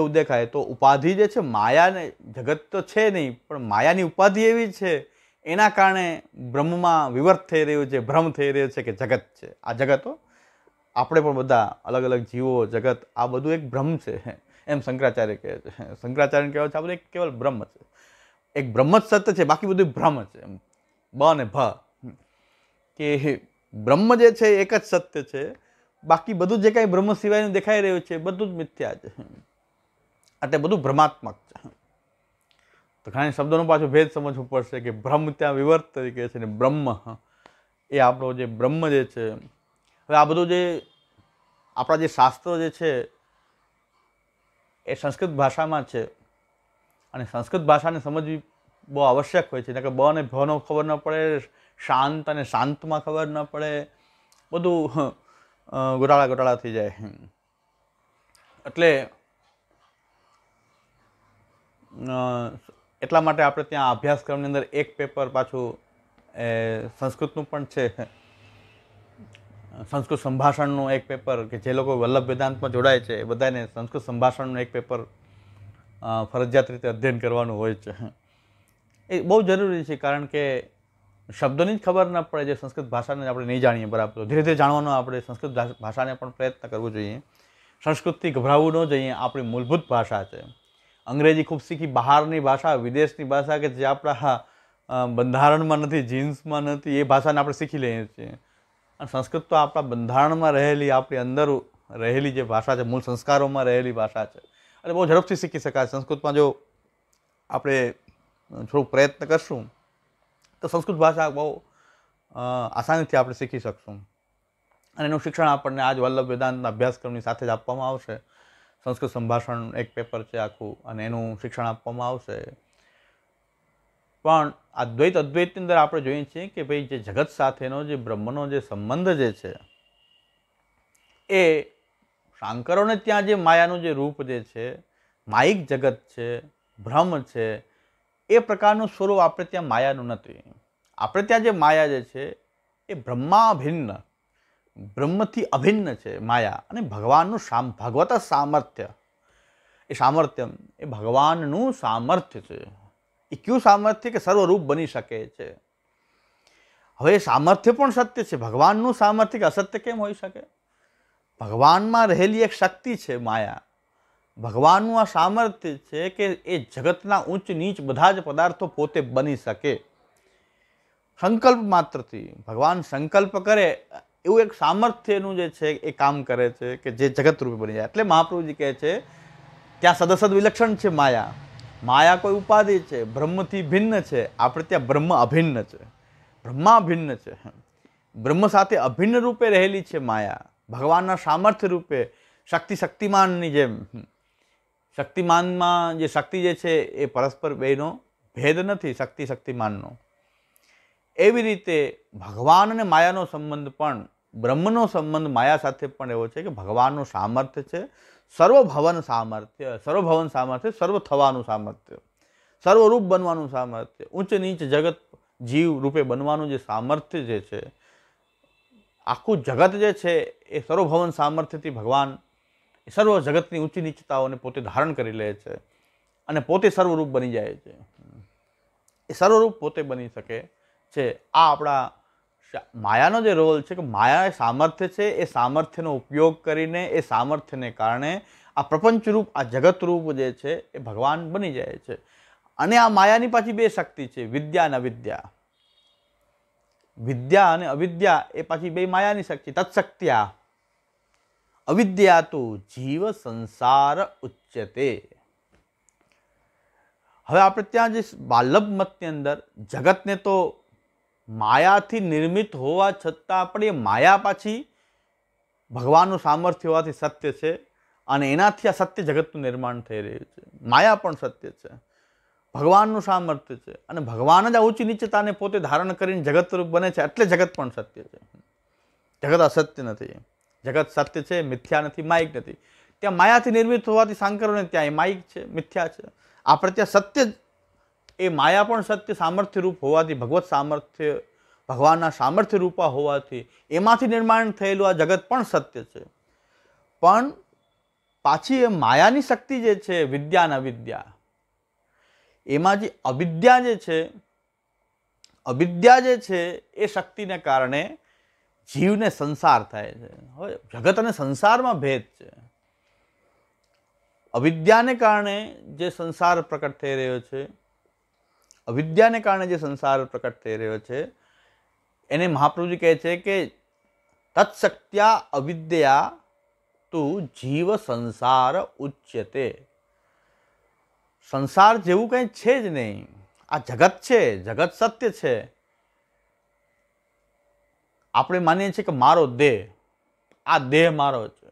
એવું દેખાય તો ઉપાધિ જે છે માયાને જગત તો છે નહીં પણ માયાની ઉપાધિ એવી છે એના કારણે બ્રહ્મમાં વિવર્ત થઈ રહ્યું છે ભ્રમ થઈ રહ્યો છે કે જગત છે આ જગતો આપણે પણ બધા અલગ અલગ જીવો જગત આ બધું એક ભ્રમ છે એમ શંકરાચાર્ય કહે છે શંકરાચાર્ય કહેવાય છે આપણે એક કેવલ બ્રહ્મ છે એક બ્રહ્મ જ સત્ય છે બાકી બધું ભ્રમ છે એમ બ અને ભ કે બ્રહ્મ જે છે એક જ સત્ય છે બાકી બધું જે કાંઈ બ્રહ્મ સિવાયનું દેખાઈ રહ્યું છે બધું જ મિથ્યા છે આટલે બધું ભ્રમાત્મક છે તો ઘણા શબ્દોનો પાછો ભેદ સમજવો પડશે કે બ્રહ્મ ત્યાં વિવર્ત તરીકે છે ને બ્રહ્મ એ આપણો જે બ્રહ્મ જે છે હવે આ બધું જે આપણા જે શાસ્ત્રો જે છે એ સંસ્કૃત ભાષામાં છે અને સંસ્કૃત ભાષાને સમજવી બહુ આવશ્યક હોય છે કે બ અને ભનો ખબર ન પડે શાંત અને શાંતમાં ખબર ન પડે બધું ગોટાળા ગોટાળા થઈ જાય એટલે એટલા માટે આપણે ત્યાં અભ્યાસક્રમની અંદર એક પેપર પાછું એ સંસ્કૃતનું પણ છે સંસ્કૃત સંભાષણનું એક પેપર કે જે લોકો વલ્લભ વેદાંતમાં જોડાય છે એ બધાને સંસ્કૃત સંભાષણનું એક પેપર ફરજિયાત રીતે અધ્યયન કરવાનું હોય છે એ બહુ જરૂરી છે કારણ કે શબ્દોની જ ખબર ન પડે જે સંસ્કૃત ભાષાને આપણે નહીં જાણીએ બરાબર ધીરે ધીરે જાણવાનો આપણે સંસ્કૃત ભાષાને પણ પ્રયત્ન કરવો જોઈએ સંસ્કૃતથી ગભરાવવું ન જોઈએ આપણી મૂળભૂત ભાષા છે અંગ્રેજી ખૂબ શીખી બહારની ભાષા વિદેશની ભાષા કે જે આપણા બંધારણમાં નથી જીન્સમાં નથી એ ભાષાને આપણે શીખી લઈએ છીએ અને સંસ્કૃત તો આપણા બંધારણમાં રહેલી આપણી અંદર રહેલી જે ભાષા છે મૂળ સંસ્કારોમાં રહેલી ભાષા છે અને બહુ ઝડપથી શીખી શકાય સંસ્કૃતમાં જો આપણે થોડુંક પ્રયત્ન કરશું તો સંસ્કૃત ભાષા બહુ આસાનીથી આપણે શીખી શકશું અને એનું શિક્ષણ આપણને આજ વલ્લભ વેદાંતના અભ્યાસક્રમની સાથે જ આપવામાં આવશે સંસ્કૃત સંભાષણ એક પેપર છે આખું અને એનું શિક્ષણ આપવામાં આવશે પણ આ દ્વૈત અદ્વૈતની અંદર આપણે જોઈએ છીએ કે ભાઈ જે જગત સાથેનો જે બ્રહ્મનો જે સંબંધ જે છે એ શાંકરોને ત્યાં જે માયાનું જે રૂપ જે છે માયિક જગત છે ભ્રમ છે એ પ્રકારનું સ્વરૂપ આપણે ત્યાં માયાનું નથી આપણે ત્યાં જે માયા જે છે એ બ્રહ્મા બ્રહ્મથી અભિન્ન છે માયા અને ભગવાનનું સામ ભગવત સામર્થ્ય એ સામર્થ્ય એ ભગવાનનું સામર્થ્ય છે એ કયું સામર્થ્ય કે સર્વરૂપ બની શકે છે હવે સામર્થ્ય પણ સત્ય છે ભગવાનનું સામર્થ્ય કે અસત્ય કેમ હોઈ શકે ભગવાનમાં રહેલી એક શક્તિ છે માયા ભગવાનનું આ સામર્થ્ય છે કે એ જગતના ઊંચ નીચ બધા જ પદાર્થો પોતે બની શકે સંકલ્પ માત્રથી ભગવાન સંકલ્પ કરે એવું એક સામર્થ્યનું જે છે એ કામ કરે છે કે જે જગતરૂપી બની જાય એટલે મહાપ્રભુજી કહે છે ત્યાં સદસદ વિલક્ષણ છે માયા માયા કોઈ ઉપાધિ છે બ્રહ્મથી ભિન્ન છે આપણે ત્યાં બ્રહ્મ અભિન્ન છે બ્રહ્મા ભિન્ન છે બ્રહ્મ સાથે અભિન્ન રૂપે રહેલી છે માયા ભગવાનના સામર્થ્ય રૂપે શક્તિ શક્તિમાનની જેમ શક્તિમાનમાં જે શક્તિ જે છે એ પરસ્પર બેનો ભેદ નથી શક્તિ શક્તિમાનનો એવી રીતે ભગવાન અને માયાનો સંબંધ પણ બ્રહ્મનો સંબંધ માયા સાથે પણ એવો છે કે ભગવાનનું સામર્થ્ય છે સર્વભવન સામર્થ્ય સર્વભવન સામર્થ્ય સર્વ થવાનું સામર્થ્ય સર્વરૂપ બનવાનું સામર્થ્ય ઊંચ નીચ જગત જીવ રૂપે બનવાનું જે સામર્થ્ય જે છે આખું જગત જે છે એ સર્વભવન સામર્થ્યથી ભગવાન સર્વ જગતની ઊંચી નીચતાઓને પોતે ધારણ કરી લે છે અને પોતે સર્વરૂપ બની જાય છે એ સર્વરૂપ પોતે બની શકે છે આ આપણા માયાનો જે રોલ છે કે માયા એ સામર્થ્ય છે એ સામર્થ્યનો ઉપયોગ કરીને એ સામર્થ્યને કારણે આ પ્રપંચરૂપ આ જગતરૂપ જે છે એ ભગવાન બની જાય છે અને આ માયાની પાછી બે શક્તિ છે વિદ્યા અને અવિદ્યા વિદ્યા અને અવિદ્યા એ પાછી બે માયાની શક્તિ તત્શક્ત્યા અવિદ્યા તો જીવ સંસાર ઉચ્ચતે હવે આપણે ત્યાં જે બાલભ મતની અંદર જગતને તો માયાથી નિર્મિત હોવા છતાં પણ એ માયા પાછી ભગવાનનું સામર્થ્ય હોવાથી સત્ય છે અને એનાથી આ સત્ય જગતનું નિર્માણ થઈ રહ્યું છે માયા પણ સત્ય છે ભગવાનનું સામર્થ્ય છે અને ભગવાન જ આ ઊંચી નીચતાને પોતે ધારણ કરીને જગતરૂપ બને છે એટલે જગત પણ સત્ય છે જગત અસત્ય નથી જગત સત્ય છે મિથ્યા નથી માયિક નથી ત્યાં માયાથી નિર્મિત હોવાથી શાંકરોને ત્યાં એ માયિક છે મિથ્યા છે આપણે ત્યાં સત્ય જ એ માયા પણ સત્ય સામર્થ્ય રૂપ હોવાથી ભગવત સામર્થ્ય ભગવાનના સામર્થ્ય રૂપા હોવાથી એમાંથી નિર્માણ થયેલું આ જગત પણ સત્ય છે પણ પાછી એ માયાની શક્તિ જે છે વિદ્યા અને અવિદ્યા એમાં જે અવિદ્યા જે છે અવિદ્યા જે છે એ શક્તિને કારણે જીવને સંસાર થાય છે હવે જગત અને સંસારમાં ભેદ છે અવિદ્યાને કારણે જે સંસાર પ્રકટ થઈ રહ્યો છે અવિદ્યાને કારણે જે સંસાર પ્રકટ થઈ રહ્યો છે એને મહાપ્રભુજી કહે છે કે તત્સત્યા અવિદ્યા તું જીવ સંસાર ઉચ્યતે સંસાર જેવું કંઈ છે જ નહીં આ જગત છે જગત સત્ય છે આપણે માનીએ છીએ કે મારો દેહ આ દેહ મારો છે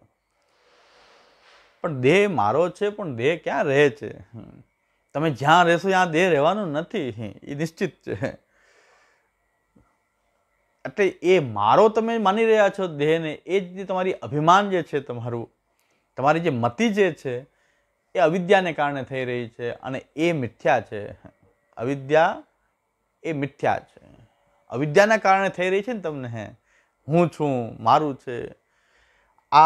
પણ દેહ મારો છે પણ દેહ ક્યાં રહે છે તમે જ્યાં રહેશો ત્યાં દેહ રહેવાનું નથી એ નિશ્ચિત છે એટલે એ મારો તમે માની રહ્યા છો દેહને એ જ તમારી અભિમાન જે છે તમારું તમારી જે મતિ જે છે એ અવિદ્યાને કારણે થઈ રહી છે અને એ મિથ્યા છે અવિદ્યા એ મિથ્યા છે અવિદ્યાના કારણે થઈ રહી છે ને તમને હે હું છું મારું છે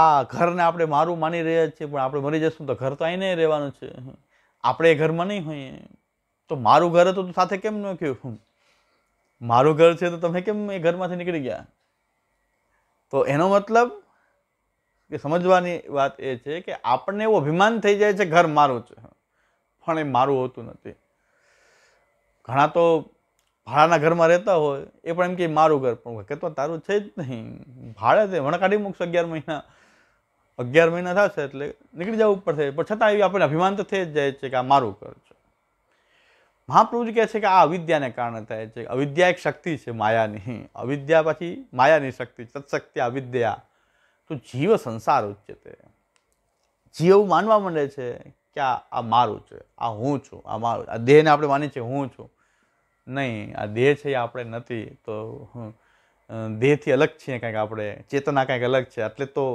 આ ઘરને આપણે મારું માની રહ્યા છીએ પણ આપણે મરી જશું તો ઘર તો અહીં નહીં રહેવાનું છે આપણે એ ઘરમાં નહીં હોઈએ તો મારું ઘર હતું તો સાથે કેમ ન કહ્યું મારું ઘર છે તો તમે કેમ એ ઘરમાંથી નીકળી ગયા તો એનો મતલબ કે સમજવાની વાત એ છે કે આપણને એવું અભિમાન થઈ જાય છે ઘર મારું છે પણ એ મારું હોતું નથી ઘણા તો ભાડાના ઘરમાં રહેતા હોય એ પણ એમ કે મારું ઘર પણ કે તો તારું છે જ નહીં ભાડે તે વણકાઢી મૂકશે અગિયાર મહિના અગિયાર મહિના થશે એટલે નીકળી જવું પડશે પણ છતાં એવી આપણને અભિમાન તો થઈ જ જાય છે કે આ મારું ઘર છે મહાપ્રભુજી કહે છે કે આ અવિદ્યાને કારણે થાય છે અવિદ્યા એક શક્તિ છે માયાની અવિદ્યા પછી માયાની શક્તિ સત્શક્તિ અવિદ્યા તો જીવ સંસાર ઉચ્ચતે જીવ માનવા માંડે છે કે આ આ મારું છે આ હું છું આ મારું આ દેહને આપણે માની છીએ હું છું નહીં આ દેહ છે એ આપણે નથી તો દેહથી અલગ છીએ કંઈક આપણે ચેતના કંઈક અલગ છે એટલે તો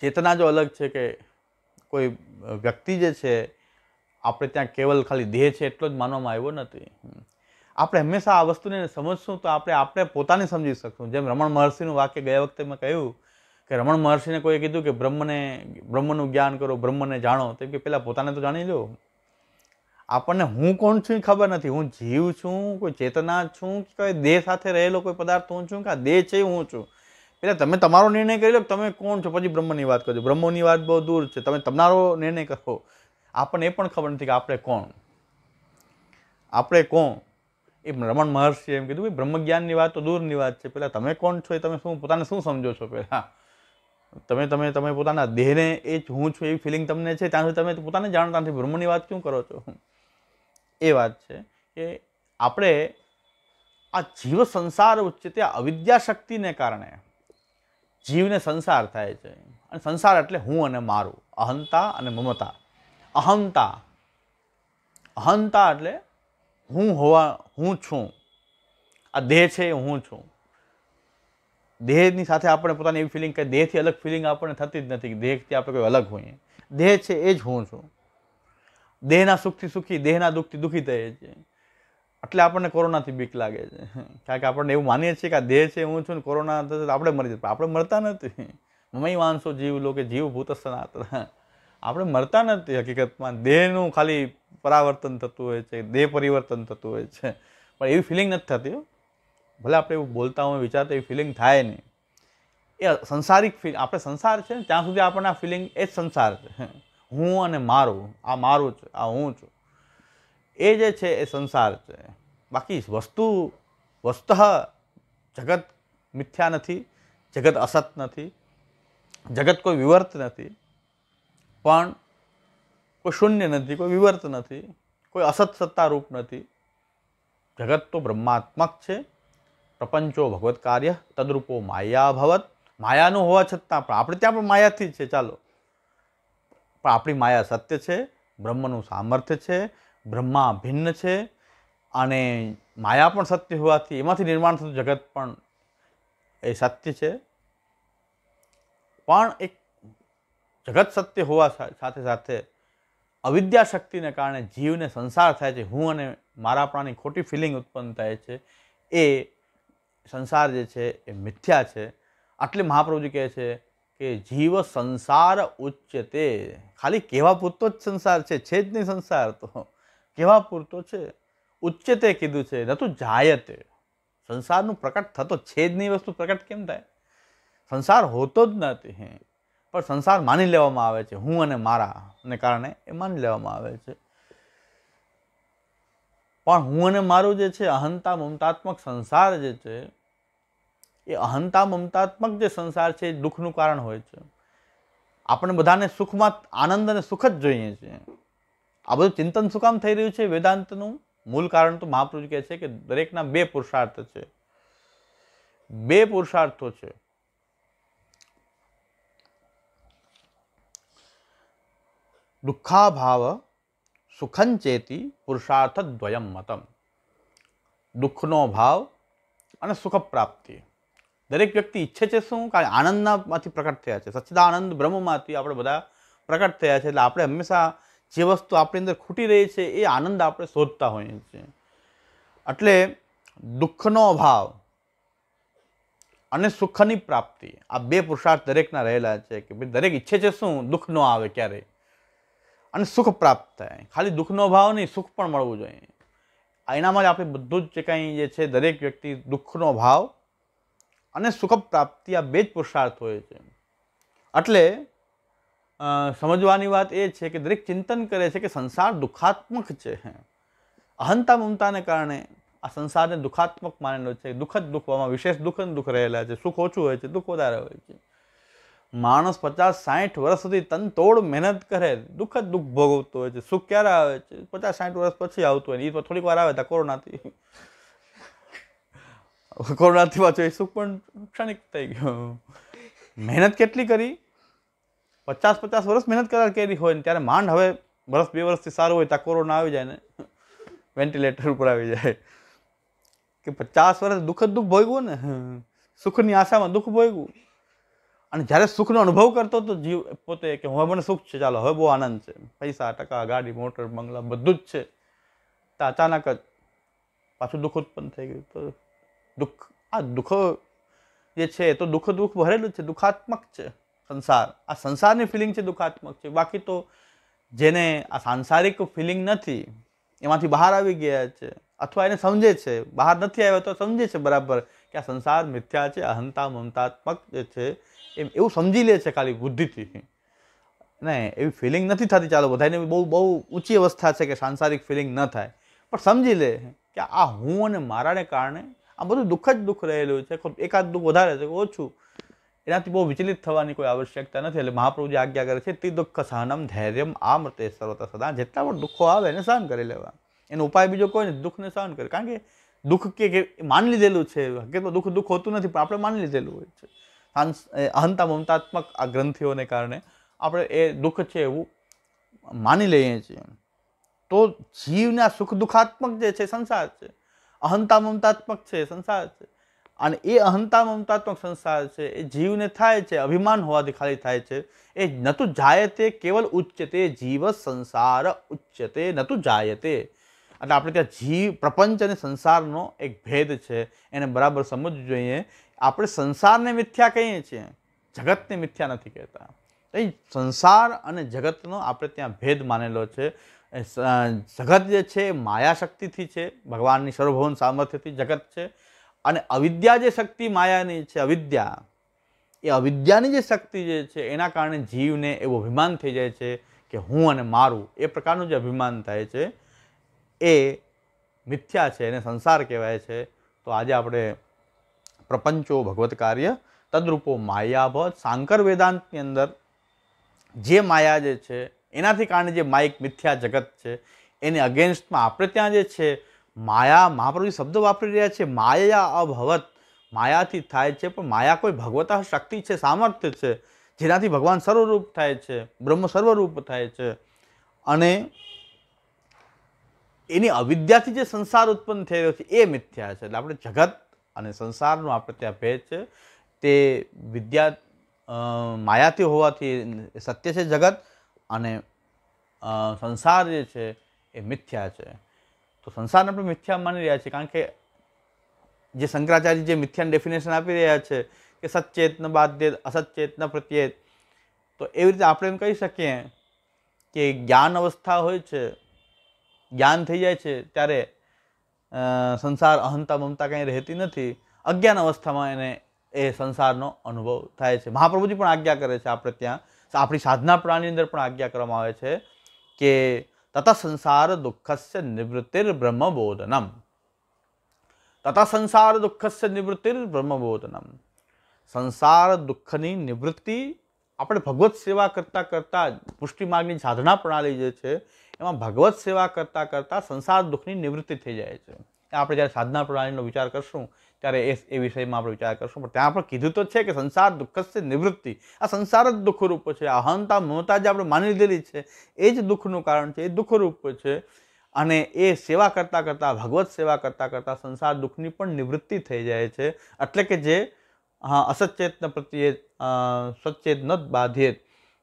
ચેતના જો અલગ છે કે કોઈ વ્યક્તિ જે છે આપણે ત્યાં કેવલ ખાલી દેહ છે એટલો જ માનવામાં આવ્યો નથી આપણે હંમેશા આ વસ્તુને સમજશું તો આપણે આપણે પોતાને સમજી શકશું જેમ રમણ મહર્ષિનું વાક્ય ગયા વખતે મેં કહ્યું કે રમણ મહર્ષિને કોઈએ કીધું કે બ્રહ્મને બ્રહ્મનું જ્ઞાન કરો બ્રહ્મને જાણો તેમ કે પહેલાં પોતાને તો જાણી લો આપણને હું કોણ છું ખબર નથી હું જીવ છું કોઈ ચેતના છું કે દેહ સાથે રહેલો કોઈ પદાર્થ હું છું કે આ દેહ છે હું છું એટલે તમે તમારો નિર્ણય કરી લો તમે કોણ છો પછી બ્રહ્મની વાત કરજો બ્રહ્મની વાત બહુ દૂર છે તમે તમારો નિર્ણય કરો આપણને એ પણ ખબર નથી કે આપણે કોણ આપણે કોણ એ રમણ મહર્ષિએ એમ કીધું ભાઈ બ્રહ્મજ્ઞાનની વાત તો દૂરની વાત છે પહેલાં તમે કોણ છો એ તમે શું પોતાને શું સમજો છો પહેલાં તમે તમે તમે પોતાના દેહને એ જ હું છું એવી ફિલિંગ તમને છે ત્યાં સુધી તમે પોતાને જાણતા નથી બ્રહ્મની વાત શું કરો છો એ વાત છે કે આપણે આ જીવ સંસાર ઉચ્ચ તે અવિદ્યાશક્તિને કારણે જીવને સંસાર થાય છે અને સંસાર એટલે હું અને મારું અહંતા અને મમતા અહંતા અહંતા એટલે હું હોવા હું છું આ દેહ છે એ હું છું દેહની સાથે આપણે પોતાની એવી ફિલિંગ કે દેહથી અલગ ફિલિંગ આપણને થતી જ નથી દેહથી આપણે કોઈ અલગ હોઈએ દેહ છે એ જ હું છું દેહના સુખથી સુખી દેહના દુઃખથી દુઃખી થઈએ છીએ એટલે આપણને કોરોનાથી બીક લાગે છે કારણ કે આપણને એવું માનીએ છીએ કે આ દેહ છે હું છું ને કોરોના થશે આપણે મરી જશે આપણે મરતા નથી મમ્મી માણસો જીવ લો કે જીવ ભૂતસ્થના આપણે મરતા નથી હકીકતમાં દેહનું ખાલી પરાવર્તન થતું હોય છે દેહ પરિવર્તન થતું હોય છે પણ એવી ફિલિંગ નથી થતી ભલે આપણે એવું બોલતા હોય વિચારતા એવી ફિલિંગ થાય નહીં એ સંસારિક ફિલ આપણે સંસાર છે ને ત્યાં સુધી આપણને આ ફિલિંગ એ જ સંસાર છે હું અને મારું આ મારું છે આ હું છું એ જે છે એ સંસાર છે બાકી વસ્તુ વસ્તઃ જગત મિથ્યા નથી જગત અસત નથી જગત કોઈ વિવર્ત નથી પણ કોઈ શૂન્ય નથી કોઈ વિવર્ત નથી કોઈ અસત સત્તારૂપ નથી જગત તો બ્રહ્માત્મક છે પ્રપંચો ભગવત કાર્ય તદરૂપો માયા ભવત માયાનું હોવા છતાં પણ આપણે ત્યાં પણ માયાથી જ છે ચાલો પણ આપણી માયા સત્ય છે બ્રહ્મનું સામર્થ્ય છે બ્રહ્મા ભિન્ન છે અને માયા પણ સત્ય હોવાથી એમાંથી નિર્માણ થતું જગત પણ એ સત્ય છે પણ એક જગત સત્ય હોવા સાથે સાથે અવિદ્યા શક્તિને કારણે જીવને સંસાર થાય છે હું અને મારા પ્રાણી ખોટી ફિલિંગ ઉત્પન્ન થાય છે એ સંસાર જે છે એ મિથ્યા છે આટલે મહાપ્રભુજી કહે છે કે જીવ સંસાર ઉચ્ચ તે ખાલી કેવા પૂરતો જ સંસાર છે છે જ નહીં સંસાર તો કહેવા પૂરતો છે ઉચ્ચતે કીધું છે ન તો જાયતે સંસારનું પ્રકટ થતો છે જ નહીં વસ્તુ પ્રકટ કેમ થાય સંસાર હોતો જ નથી હે પણ સંસાર માની લેવામાં આવે છે હું અને મારા ને કારણે એ માની લેવામાં આવે છે પણ હું અને મારું જે છે અહંતા મમતાત્મક સંસાર જે છે એ અહંતા મમતાત્મક જે સંસાર છે એ દુઃખનું કારણ હોય છે આપણે બધાને સુખમાં આનંદ અને સુખ જ જોઈએ છીએ આ બધું ચિંતન શું કામ થઈ રહ્યું છે વેદાંતનું મૂળ કારણ તો મહાપુરુષ કહે છે કે દરેકના બે પુરુષાર્થ છે બે પુરુષાર્થો છે દુઃખાભાવ સુખં પુરુષાર્થ દ્વયમ મતમ દુઃખનો ભાવ અને સુખ પ્રાપ્તિ દરેક વ્યક્તિ ઈચ્છે છે શું કારણ આનંદનામાંથી પ્રકટ થયા છે સચ્ચિદાનંદ બ્રહ્મમાંથી આપણે બધા પ્રકટ થયા છે એટલે આપણે હંમેશા જે વસ્તુ આપણી અંદર ખૂટી રહી છે એ આનંદ આપણે શોધતા હોઈએ છીએ એટલે દુઃખનો અભાવ અને સુખની પ્રાપ્તિ આ બે પુરુષાર્થ દરેકના રહેલા છે કે ભાઈ દરેક ઈચ્છે છે શું દુઃખ ન આવે ક્યારે અને સુખ પ્રાપ્ત થાય ખાલી દુઃખનો અભાવ નહીં સુખ પણ મળવું જોઈએ એનામાં જ આપણે બધું જ જે કાંઈ જે છે દરેક વ્યક્તિ દુઃખનો ભાવ અને સુખ પ્રાપ્તિ આ બે જ પુરુષાર્થ હોય છે એટલે સમજવાની વાત એ છે કે દરેક ચિંતન કરે છે કે સંસાર દુઃખાત્મક છે અહંતા મમતાને કારણે આ સંસારને દુઃખાત્મક માનેલો છે દુઃખ જ દુઃખવામાં વિશેષ દુઃખ દુઃખ રહેલા છે સુખ ઓછું હોય છે દુઃખ વધારે હોય છે માણસ પચાસ સાઠ વર્ષ સુધી તનતોડ મહેનત કરે દુઃખ જ દુઃખ ભોગવતો હોય છે સુખ ક્યારે આવે છે પચાસ સાઠ વર્ષ પછી આવતું હોય એ તો થોડીક વાર આવે હતા કોરોનાથી કોરોનાથી પાછું એ સુખ પણ ક્ષણિક થઈ ગયું મહેનત કેટલી કરી પચાસ પચાસ વર્ષ મહેનત કરાર કરી હોય ને ત્યારે માંડ હવે વર્ષ બે વર્ષથી સારું હોય ત્યાં કોરોના આવી જાય ને વેન્ટિલેટર ઉપર આવી જાય કે પચાસ વર્ષ દુઃખ જ દુઃખ ભોગવું ને સુખની આશામાં દુઃખ ભોગવું અને જ્યારે સુખનો અનુભવ કરતો હતો જીવ પોતે કે હવે મને સુખ છે ચાલો હવે બહુ આનંદ છે પૈસા ટકા ગાડી મોટર બંગલા બધું જ છે તો અચાનક જ પાછું દુઃખ ઉત્પન્ન થઈ ગયું તો દુઃખ આ દુઃખ જે છે એ તો દુઃખ દુઃખ ભરેલું છે દુઃખાત્મક છે સંસાર આ સંસારની ફિલિંગ છે દુઃખાત્મક છે બાકી તો જેને આ સાંસારિક ફિલિંગ નથી એમાંથી બહાર આવી ગયા છે અથવા એને સમજે છે બહાર નથી આવ્યો તો સમજે છે બરાબર કે આ સંસાર મિથ્યા છે અહંતા મમતાત્મક જે છે એમ એવું સમજી લે છે ખાલી બુદ્ધિથી ને એવી ફિલિંગ નથી થતી ચાલો બધાને બહુ બહુ ઊંચી અવસ્થા છે કે સાંસારિક ફિલિંગ ન થાય પણ સમજી લે કે આ હું અને મારાને કારણે આ બધું દુઃખ જ દુઃખ રહેલું છે એકાદ દુઃખ વધારે છે ઓછું એનાથી બહુ વિચલિત થવાની કોઈ આવશ્યકતા નથી એટલે મહાપ્રભુજી આજ્ઞા કરે છે તે દુઃખ સહનમ ધૈર્યમ આમૃતે સર્વતા સદા જેટલા પણ દુઃખો આવે એને સહન કરી લેવા એનો ઉપાય બીજો કોઈ નહીં દુઃખને સહન કરે કારણ કે દુઃખ કે માની લીધેલું છે હકીકતમાં દુઃખ દુઃખ હોતું નથી પણ આપણે માની લીધેલું હોય છે અહંતા મમતાત્મક આ ગ્રંથિઓને કારણે આપણે એ દુઃખ છે એવું માની લઈએ છીએ તો જીવના સુખ દુઃખાત્મક જે છે સંસાર છે અહંતા મમતાત્મક છે સંસાર છે અને એ અહંતા મમતાત્મક સંસાર છે એ જીવને થાય છે અભિમાન હોવાથી ખાલી થાય છે એ નતુ જાયતે કેવલ ઉચ્ચતે જીવ સંસાર ઉચ્ચતે નતુ જાયતે એટલે આપણે ત્યાં જીવ પ્રપંચ અને સંસારનો એક ભેદ છે એને બરાબર સમજવું જોઈએ આપણે સંસારને મિથ્યા કહીએ છીએ જગતને મિથ્યા નથી કહેતા એ સંસાર અને જગતનો આપણે ત્યાં ભેદ માનેલો છે જગત જે છે એ માયાશક્તિથી છે ભગવાનની સર્વભવન સામર્થ્યથી જગત છે અને અવિદ્યા જે શક્તિ માયાની છે અવિદ્યા એ અવિદ્યાની જે શક્તિ જે છે એના કારણે જીવને એવો અભિમાન થઈ જાય છે કે હું અને મારું એ પ્રકારનું જે અભિમાન થાય છે એ મિથ્યા છે એને સંસાર કહેવાય છે તો આજે આપણે પ્રપંચો ભગવત કાર્ય તદરૂપો માયાભત સાંકર વેદાંતની અંદર જે માયા જે છે એનાથી કારણે જે માયિક મિથ્યા જગત છે એને અગેન્સ્ટમાં આપણે ત્યાં જે છે માયા મહાપ્રભુ શબ્દ વાપરી રહ્યા છે માયા અભવત માયાથી થાય છે પણ માયા કોઈ ભગવતા શક્તિ છે સામર્થ્ય છે જેનાથી ભગવાન સર્વરૂપ થાય છે બ્રહ્મ સર્વરૂપ થાય છે અને એની અવિદ્યાથી જે સંસાર ઉત્પન્ન થઈ રહ્યો છે એ મિથ્યા છે એટલે આપણે જગત અને સંસારનો આપણે ત્યાં ભેદ છે તે વિદ્યા માયાથી હોવાથી સત્ય છે જગત અને સંસાર જે છે એ મિથ્યા છે તો સંસારને પણ મિથ્યા માની રહ્યા છે કારણ કે જે શંકરાચાર્ય જે મિથ્યાનું ડેફિનેશન આપી રહ્યા છે કે સચેતન બાધ્યેત અસચેતન પ્રત્યેત તો એવી રીતે આપણે એમ કહી શકીએ કે જ્ઞાન અવસ્થા હોય છે જ્ઞાન થઈ જાય છે ત્યારે સંસાર અહંતા મમતા કંઈ રહેતી નથી અજ્ઞાન અવસ્થામાં એને એ સંસારનો અનુભવ થાય છે મહાપ્રભુજી પણ આજ્ઞા કરે છે આપણે ત્યાં આપણી સાધના પ્રાણની અંદર પણ આજ્ઞા કરવામાં આવે છે કે તથા સંસાર દુઃખસ્ય નિવૃત્તિર બ્રહ્મબોધનમ તથા સંસાર દુઃખસ્ય નિવૃત્તિર બ્રહ્મબોધનમ સંસાર દુઃખની નિવૃત્તિ આપણે ભગવત સેવા કરતાં કરતાં પુષ્ટિમાર્ગની સાધના પ્રણાલી જે છે એમાં ભગવત સેવા કરતાં કરતાં સંસાર દુઃખની નિવૃત્તિ થઈ જાય છે આપણે જ્યારે સાધના પ્રણાલીનો વિચાર કરશું ત્યારે એ એ વિષયમાં આપણે વિચાર કરશું પણ ત્યાં આપણે કીધું તો છે કે સંસાર દુઃખસ્ય નિવૃત્તિ આ સંસાર જ દુઃખરૂપ છે અહંતા મમતા જે આપણે માની લીધેલી છે એ જ દુઃખનું કારણ છે એ દુઃખરૂપ છે અને એ સેવા કરતાં કરતાં ભગવત સેવા કરતાં કરતાં સંસાર દુઃખની પણ નિવૃત્તિ થઈ જાય છે એટલે કે જે હા અસચેતન પ્રત્યે સચેત ન બાધ્યેત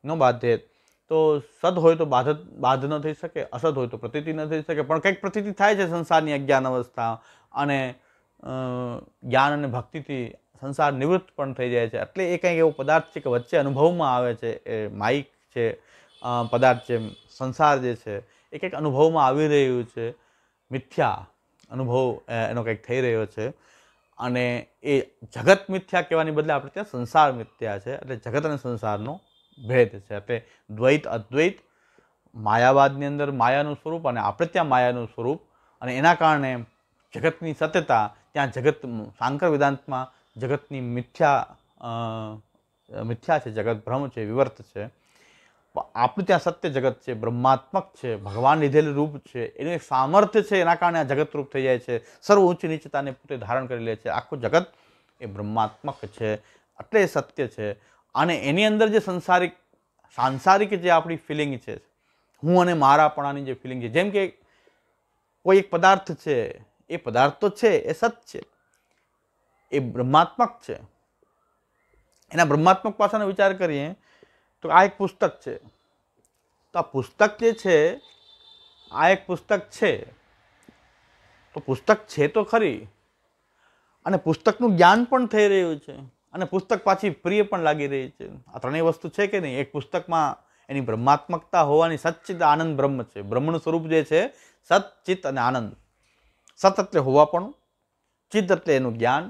ન બાધ્યેત તો સદ હોય તો બાધ બાધ ન થઈ શકે અસદ હોય તો પ્રતિતિ ન થઈ શકે પણ કંઈક પ્રતિતિ થાય છે સંસારની અજ્ઞાન અવસ્થા અને જ્ઞાન અને ભક્તિથી સંસાર નિવૃત્ત પણ થઈ જાય છે એટલે એ કંઈક એવો પદાર્થ છે કે વચ્ચે અનુભવમાં આવે છે એ માઇક છે પદાર્થ છે સંસાર જે છે એ કંઈક અનુભવમાં આવી રહ્યું છે મિથ્યા અનુભવ એનો કંઈક થઈ રહ્યો છે અને એ જગત મિથ્યા કહેવાની બદલે આપણે ત્યાં સંસાર મિથ્યા છે એટલે જગત અને સંસારનો ભેદ છે એટલે દ્વૈત અદ્વૈત માયાવાદની અંદર માયાનું સ્વરૂપ અને આપણે ત્યાં માયાનું સ્વરૂપ અને એના કારણે જગતની સત્યતા ત્યાં જગત શાંકર વેદાંતમાં જગતની મિથ્યા મિથ્યા છે જગત ભ્રમ છે વિવર્ત છે આપણું ત્યાં સત્ય જગત છે બ્રહ્માત્મક છે ભગવાન લીધેલું રૂપ છે એનું એક સામર્થ્ય છે એના કારણે આ જગત રૂપ થઈ જાય છે સર્વ ઉચ્ચ નીચતાને પોતે ધારણ કરી લે છે આખું જગત એ બ્રહ્માત્મક છે એટલે એ સત્ય છે અને એની અંદર જે સંસારિક સાંસારિક જે આપણી ફિલિંગ છે હું અને મારાપણાની જે ફિલિંગ છે જેમ કે કોઈ એક પદાર્થ છે એ પદાર્થ તો છે એ સત છે એ બ્રહ્માત્મક છે એના બ્રહ્માત્મક પાસાનો વિચાર કરીએ તો આ એક પુસ્તક છે તો આ પુસ્તક જે છે આ એક પુસ્તક છે તો પુસ્તક છે તો ખરી અને પુસ્તકનું જ્ઞાન પણ થઈ રહ્યું છે અને પુસ્તક પાછી પ્રિય પણ લાગી રહી છે આ ત્રણેય વસ્તુ છે કે નહીં એક પુસ્તકમાં એની બ્રહ્માત્મકતા હોવાની સચ્ચિત આનંદ બ્રહ્મ છે બ્રહ્મનું સ્વરૂપ જે છે સચ્ચિત અને આનંદ સત એટલે હોવાપણું ચિત્ત એટલે એનું જ્ઞાન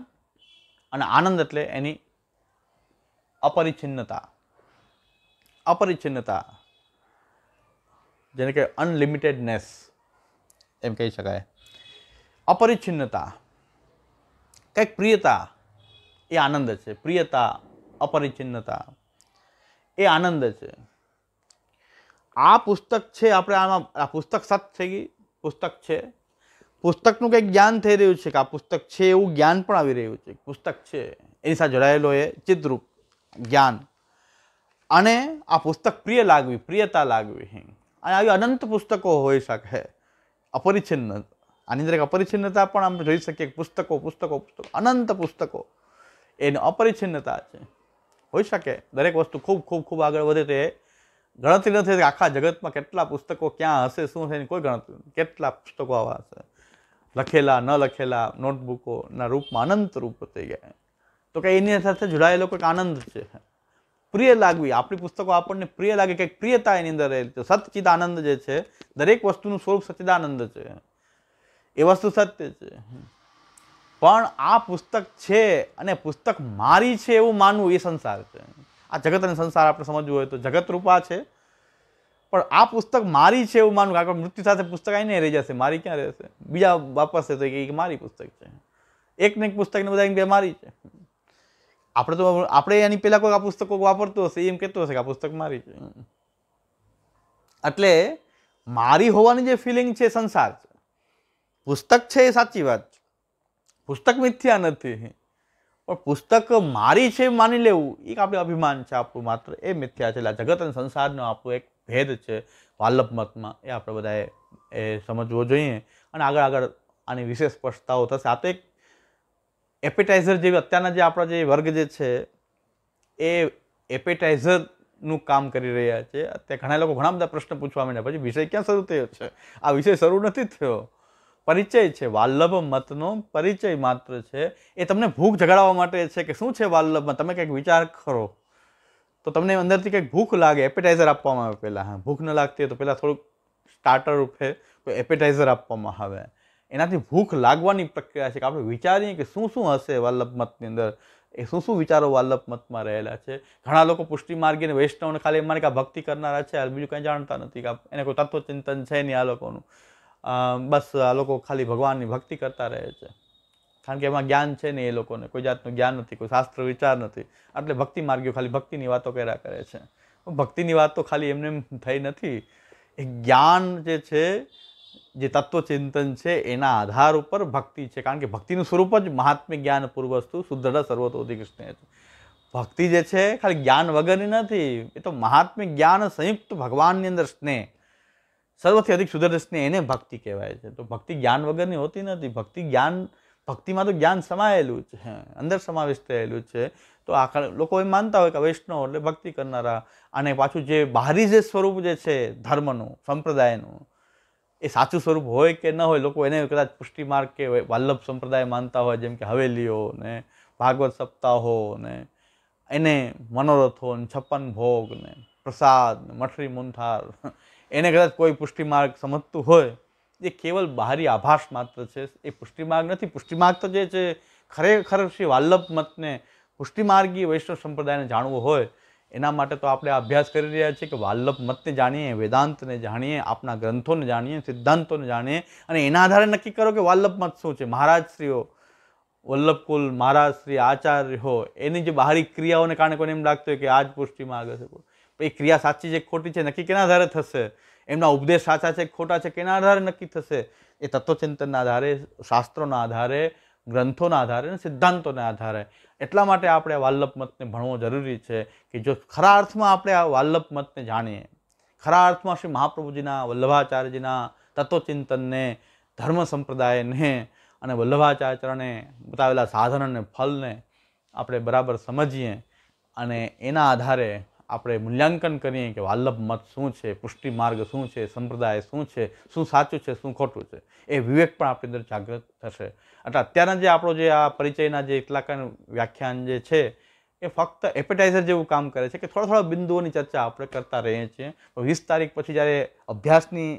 અને આનંદ એટલે એની અપરિચ્છિન્નતા અપરિચ્છિન્નતા જેને કે અનલિમિટેડનેસ એમ કહી શકાય અપરિચ્છિન્નતા કંઈક પ્રિયતા એ આનંદ છે પ્રિયતા અપરિચ્છિન્નતા એ આનંદ છે આ પુસ્તક છે આપણે આમાં આ પુસ્તક સત છે પુસ્તક છે પુસ્તકનું કંઈક જ્ઞાન થઈ રહ્યું છે કે આ પુસ્તક છે એવું જ્ઞાન પણ આવી રહ્યું છે પુસ્તક છે એની સાથે જોડાયેલો એ ચિત્રરૂપ જ્ઞાન અને આ પુસ્તક પ્રિય લાગવી પ્રિયતા લાગવી અને આવી અનંત પુસ્તકો હોઈ શકે અપરિચ્છિન્ન આની અંદર એક અપરિચ્છિન્નતા પણ આપણે જોઈ શકીએ પુસ્તકો પુસ્તકો પુસ્તકો અનંત પુસ્તકો એની અપરિચ્છિન્નતા છે હોઈ શકે દરેક વસ્તુ ખૂબ ખૂબ ખૂબ આગળ વધે તો એ ગણતરી નથી આખા જગતમાં કેટલા પુસ્તકો ક્યાં હશે શું હશે એની કોઈ ગણતરી કેટલા પુસ્તકો આવા હશે લખેલા ન લખેલા નોટબુકોના રૂપમાં અનંત રૂપ થઈ ગયા તો કંઈ એની સાથે જોડાયેલો કોઈક આનંદ છે પ્રિય લાગવી આપણી પુસ્તકો આપણને પ્રિય લાગે કંઈક પ્રિયતા એની અંદર રહેલી છે સચ્ચિદ આનંદ જે છે દરેક વસ્તુનું સ્વરૂપ સચ્ચિદાનંદ છે એ વસ્તુ સત્ય છે પણ આ પુસ્તક છે અને પુસ્તક મારી છે એવું માનવું એ સંસાર છે આ જગત અને સંસાર આપણે સમજવું હોય તો જગત રૂપા છે પણ આ પુસ્તક મારી છે એવું માનું કારણ કે મૃત્યુ સાથે પુસ્તક આવીને રહી જશે મારી ક્યાં રહેશે બીજા વાપરશે તો એ મારી પુસ્તક છે એક ને એક પુસ્તકને બધા બે મારી છે આપણે તો આપણે એની પહેલાં કોઈ આ પુસ્તકો વાપરતું હશે એમ કહેતો હશે કે આ પુસ્તક મારી છે એટલે મારી હોવાની જે ફિલિંગ છે સંસાર છે પુસ્તક છે એ સાચી વાત છે પુસ્તક મિથ્યા નથી પણ પુસ્તક મારી છે માની લેવું એક આપણે અભિમાન છે આપણું માત્ર એ મિથ્યા છે એટલે જગત અને સંસારનો આપણું એક ભેદ છે વાલ્લભ મતમાં એ આપણે બધાએ એ સમજવો જોઈએ અને આગળ આગળ આની વિશેષ સ્પષ્ટતાઓ થશે આ તો એક એપેટાઇઝર જેવી અત્યારના જે આપણા જે વર્ગ જે છે એ એપેટાઇઝરનું કામ કરી રહ્યા છે અત્યારે ઘણા લોકો ઘણા બધા પ્રશ્ન પૂછવા માંડ્યા પછી વિષય ક્યાં શરૂ થયો છે આ વિષય શરૂ નથી થયો પરિચય છે વાલ્લભ મતનો પરિચય માત્ર છે એ તમને ભૂખ જગાડવા માટે છે કે શું છે વાલ્લભ મત તમે કંઈક વિચાર કરો તો તમને અંદરથી કંઈક ભૂખ લાગે એપેટાઇઝર આપવામાં આવે પહેલાં હા ભૂખ ન લાગતી હોય તો પહેલાં થોડુંક સ્ટાર્ટર રૂપે કોઈ એપેટાઇઝર આપવામાં આવે એનાથી ભૂખ લાગવાની પ્રક્રિયા છે કે આપણે વિચારીએ કે શું શું હશે વલ્લભ મતની અંદર એ શું શું વિચારો વાલ્લભ મતમાં રહેલા છે ઘણા લોકો પુષ્ટિ માર્ગીને વૈષ્ણવને ખાલી એમને કે ભક્તિ કરનારા છે બીજું કંઈ જાણતા નથી કે એને કોઈ તત્વચિંતન છે નહીં આ લોકોનું બસ આ લોકો ખાલી ભગવાનની ભક્તિ કરતા રહે છે કારણ કે એમાં જ્ઞાન છે ને એ લોકોને કોઈ જાતનું જ્ઞાન નથી કોઈ શાસ્ત્ર વિચાર નથી એટલે ભક્તિ માર્ગીઓ ખાલી ભક્તિની વાતો કર્યા કરે છે ભક્તિની વાત તો ખાલી એમને થઈ નથી એ જ્ઞાન જે છે જે તત્વચિંતન છે એના આધાર ઉપર ભક્તિ છે કારણ કે ભક્તિનું સ્વરૂપ જ મહાત્મ્ય જ્ઞાન પૂર્વસ્તુ શુદ્ધતા સર્વતોધિ કૃષ્ણ ભક્તિ જે છે ખાલી જ્ઞાન વગરની નથી એ તો મહાત્મ્ય જ્ઞાન સંયુક્ત ભગવાનની અંદર સ્નેહ સર્વથી અધિક સુધર સ્નેહ એને ભક્તિ કહેવાય છે તો ભક્તિ જ્ઞાન વગરની હોતી નથી ભક્તિ જ્ઞાન ભક્તિમાં તો જ્ઞાન સમાયેલું છે અંદર સમાવેશ થયેલું છે તો આખા લોકો એ માનતા હોય કે વૈષ્ણવ એટલે ભક્તિ કરનારા અને પાછું જે બહારી જે સ્વરૂપ જે છે ધર્મનું સંપ્રદાયનું એ સાચું સ્વરૂપ હોય કે ન હોય લોકો એને કદાચ પુષ્ટિ માર્ગ કે વલ્લભ સંપ્રદાય માનતા હોય જેમ કે હવેલીઓ ને ભાગવત સપ્તાહો ને એને મનોરથો ને છપ્પન ભોગ ને પ્રસાદ મઠરી મુંથાર એને કદાચ કોઈ પુષ્ટિ સમજતું હોય જે કેવલ બહારી આભાસ માત્ર છે એ પુષ્ટિમાર્ગ નથી પુષ્ટિમાર્ગ તો જે છે ખરેખર શ્રી વાલ્લભ મતને પુષ્ટિમાર્ગી વૈષ્ણવ સંપ્રદાયને જાણવું હોય એના માટે તો આપણે અભ્યાસ કરી રહ્યા છીએ કે વાલ્લભ મતને જાણીએ વેદાંતને જાણીએ આપણા ગ્રંથોને જાણીએ સિદ્ધાંતોને જાણીએ અને એના આધારે નક્કી કરો કે વાલ્લભ મત શું છે મહારાજશ્રીઓ વલ્લભકુલ મહારાજશ્રી આચાર્યો એની જે બહારી ક્રિયાઓને કારણે કોઈને એમ લાગતું હોય કે આ જ પુષ્ટિમાર્ગ આગળ છે એ ક્રિયા સાચી છે ખોટી છે નક્કી કેના આધારે થશે એમના ઉપદેશ સાચા છે ખોટા છે કેના આધારે નક્કી થશે એ તત્વચિંતનના આધારે શાસ્ત્રોના આધારે ગ્રંથોના આધારે અને સિદ્ધાંતોના આધારે એટલા માટે આપણે વાલ્લભ મતને ભણવો જરૂરી છે કે જો ખરા અર્થમાં આપણે આ વાલ્લભ મતને જાણીએ ખરા અર્થમાં શ્રી મહાપ્રભુજીના વલ્લભાચાર્યજીના તત્વચિંતનને ધર્મ સંપ્રદાયને અને વલ્લભાચાર્યને બતાવેલા સાધન અને ફલને આપણે બરાબર સમજીએ અને એના આધારે આપણે મૂલ્યાંકન કરીએ કે વાલ્લભ મત શું છે પુષ્ટિ માર્ગ શું છે સંપ્રદાય શું છે શું સાચું છે શું ખોટું છે એ વિવેક પણ આપણી અંદર જાગૃત થશે એટલે અત્યારના જે આપણો જે આ પરિચયના જે કેટલાક વ્યાખ્યાન જે છે એ ફક્ત એપેટાઇઝર જેવું કામ કરે છે કે થોડા થોડા બિંદુઓની ચર્ચા આપણે કરતા રહીએ છીએ વીસ તારીખ પછી જ્યારે અભ્યાસની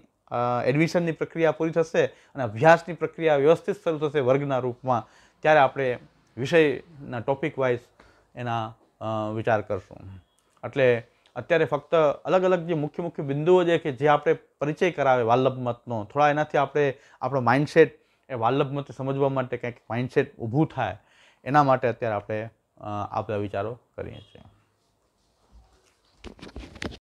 એડમિશનની પ્રક્રિયા પૂરી થશે અને અભ્યાસની પ્રક્રિયા વ્યવસ્થિત શરૂ થશે વર્ગના રૂપમાં ત્યારે આપણે વિષયના ટોપિક વાઇઝ એના વિચાર કરશું એટલે અત્યારે ફક્ત અલગ અલગ જે મુખ્ય મુખ્ય બિંદુઓ છે કે જે આપણે પરિચય કરાવે વાલ્લભ મતનો થોડા એનાથી આપણે આપણો માઇન્ડસેટ એ વાલ્લભ મત સમજવા માટે કંઈક માઇન્ડસેટ ઊભું થાય એના માટે અત્યારે આપણે આપણા વિચારો કરીએ છીએ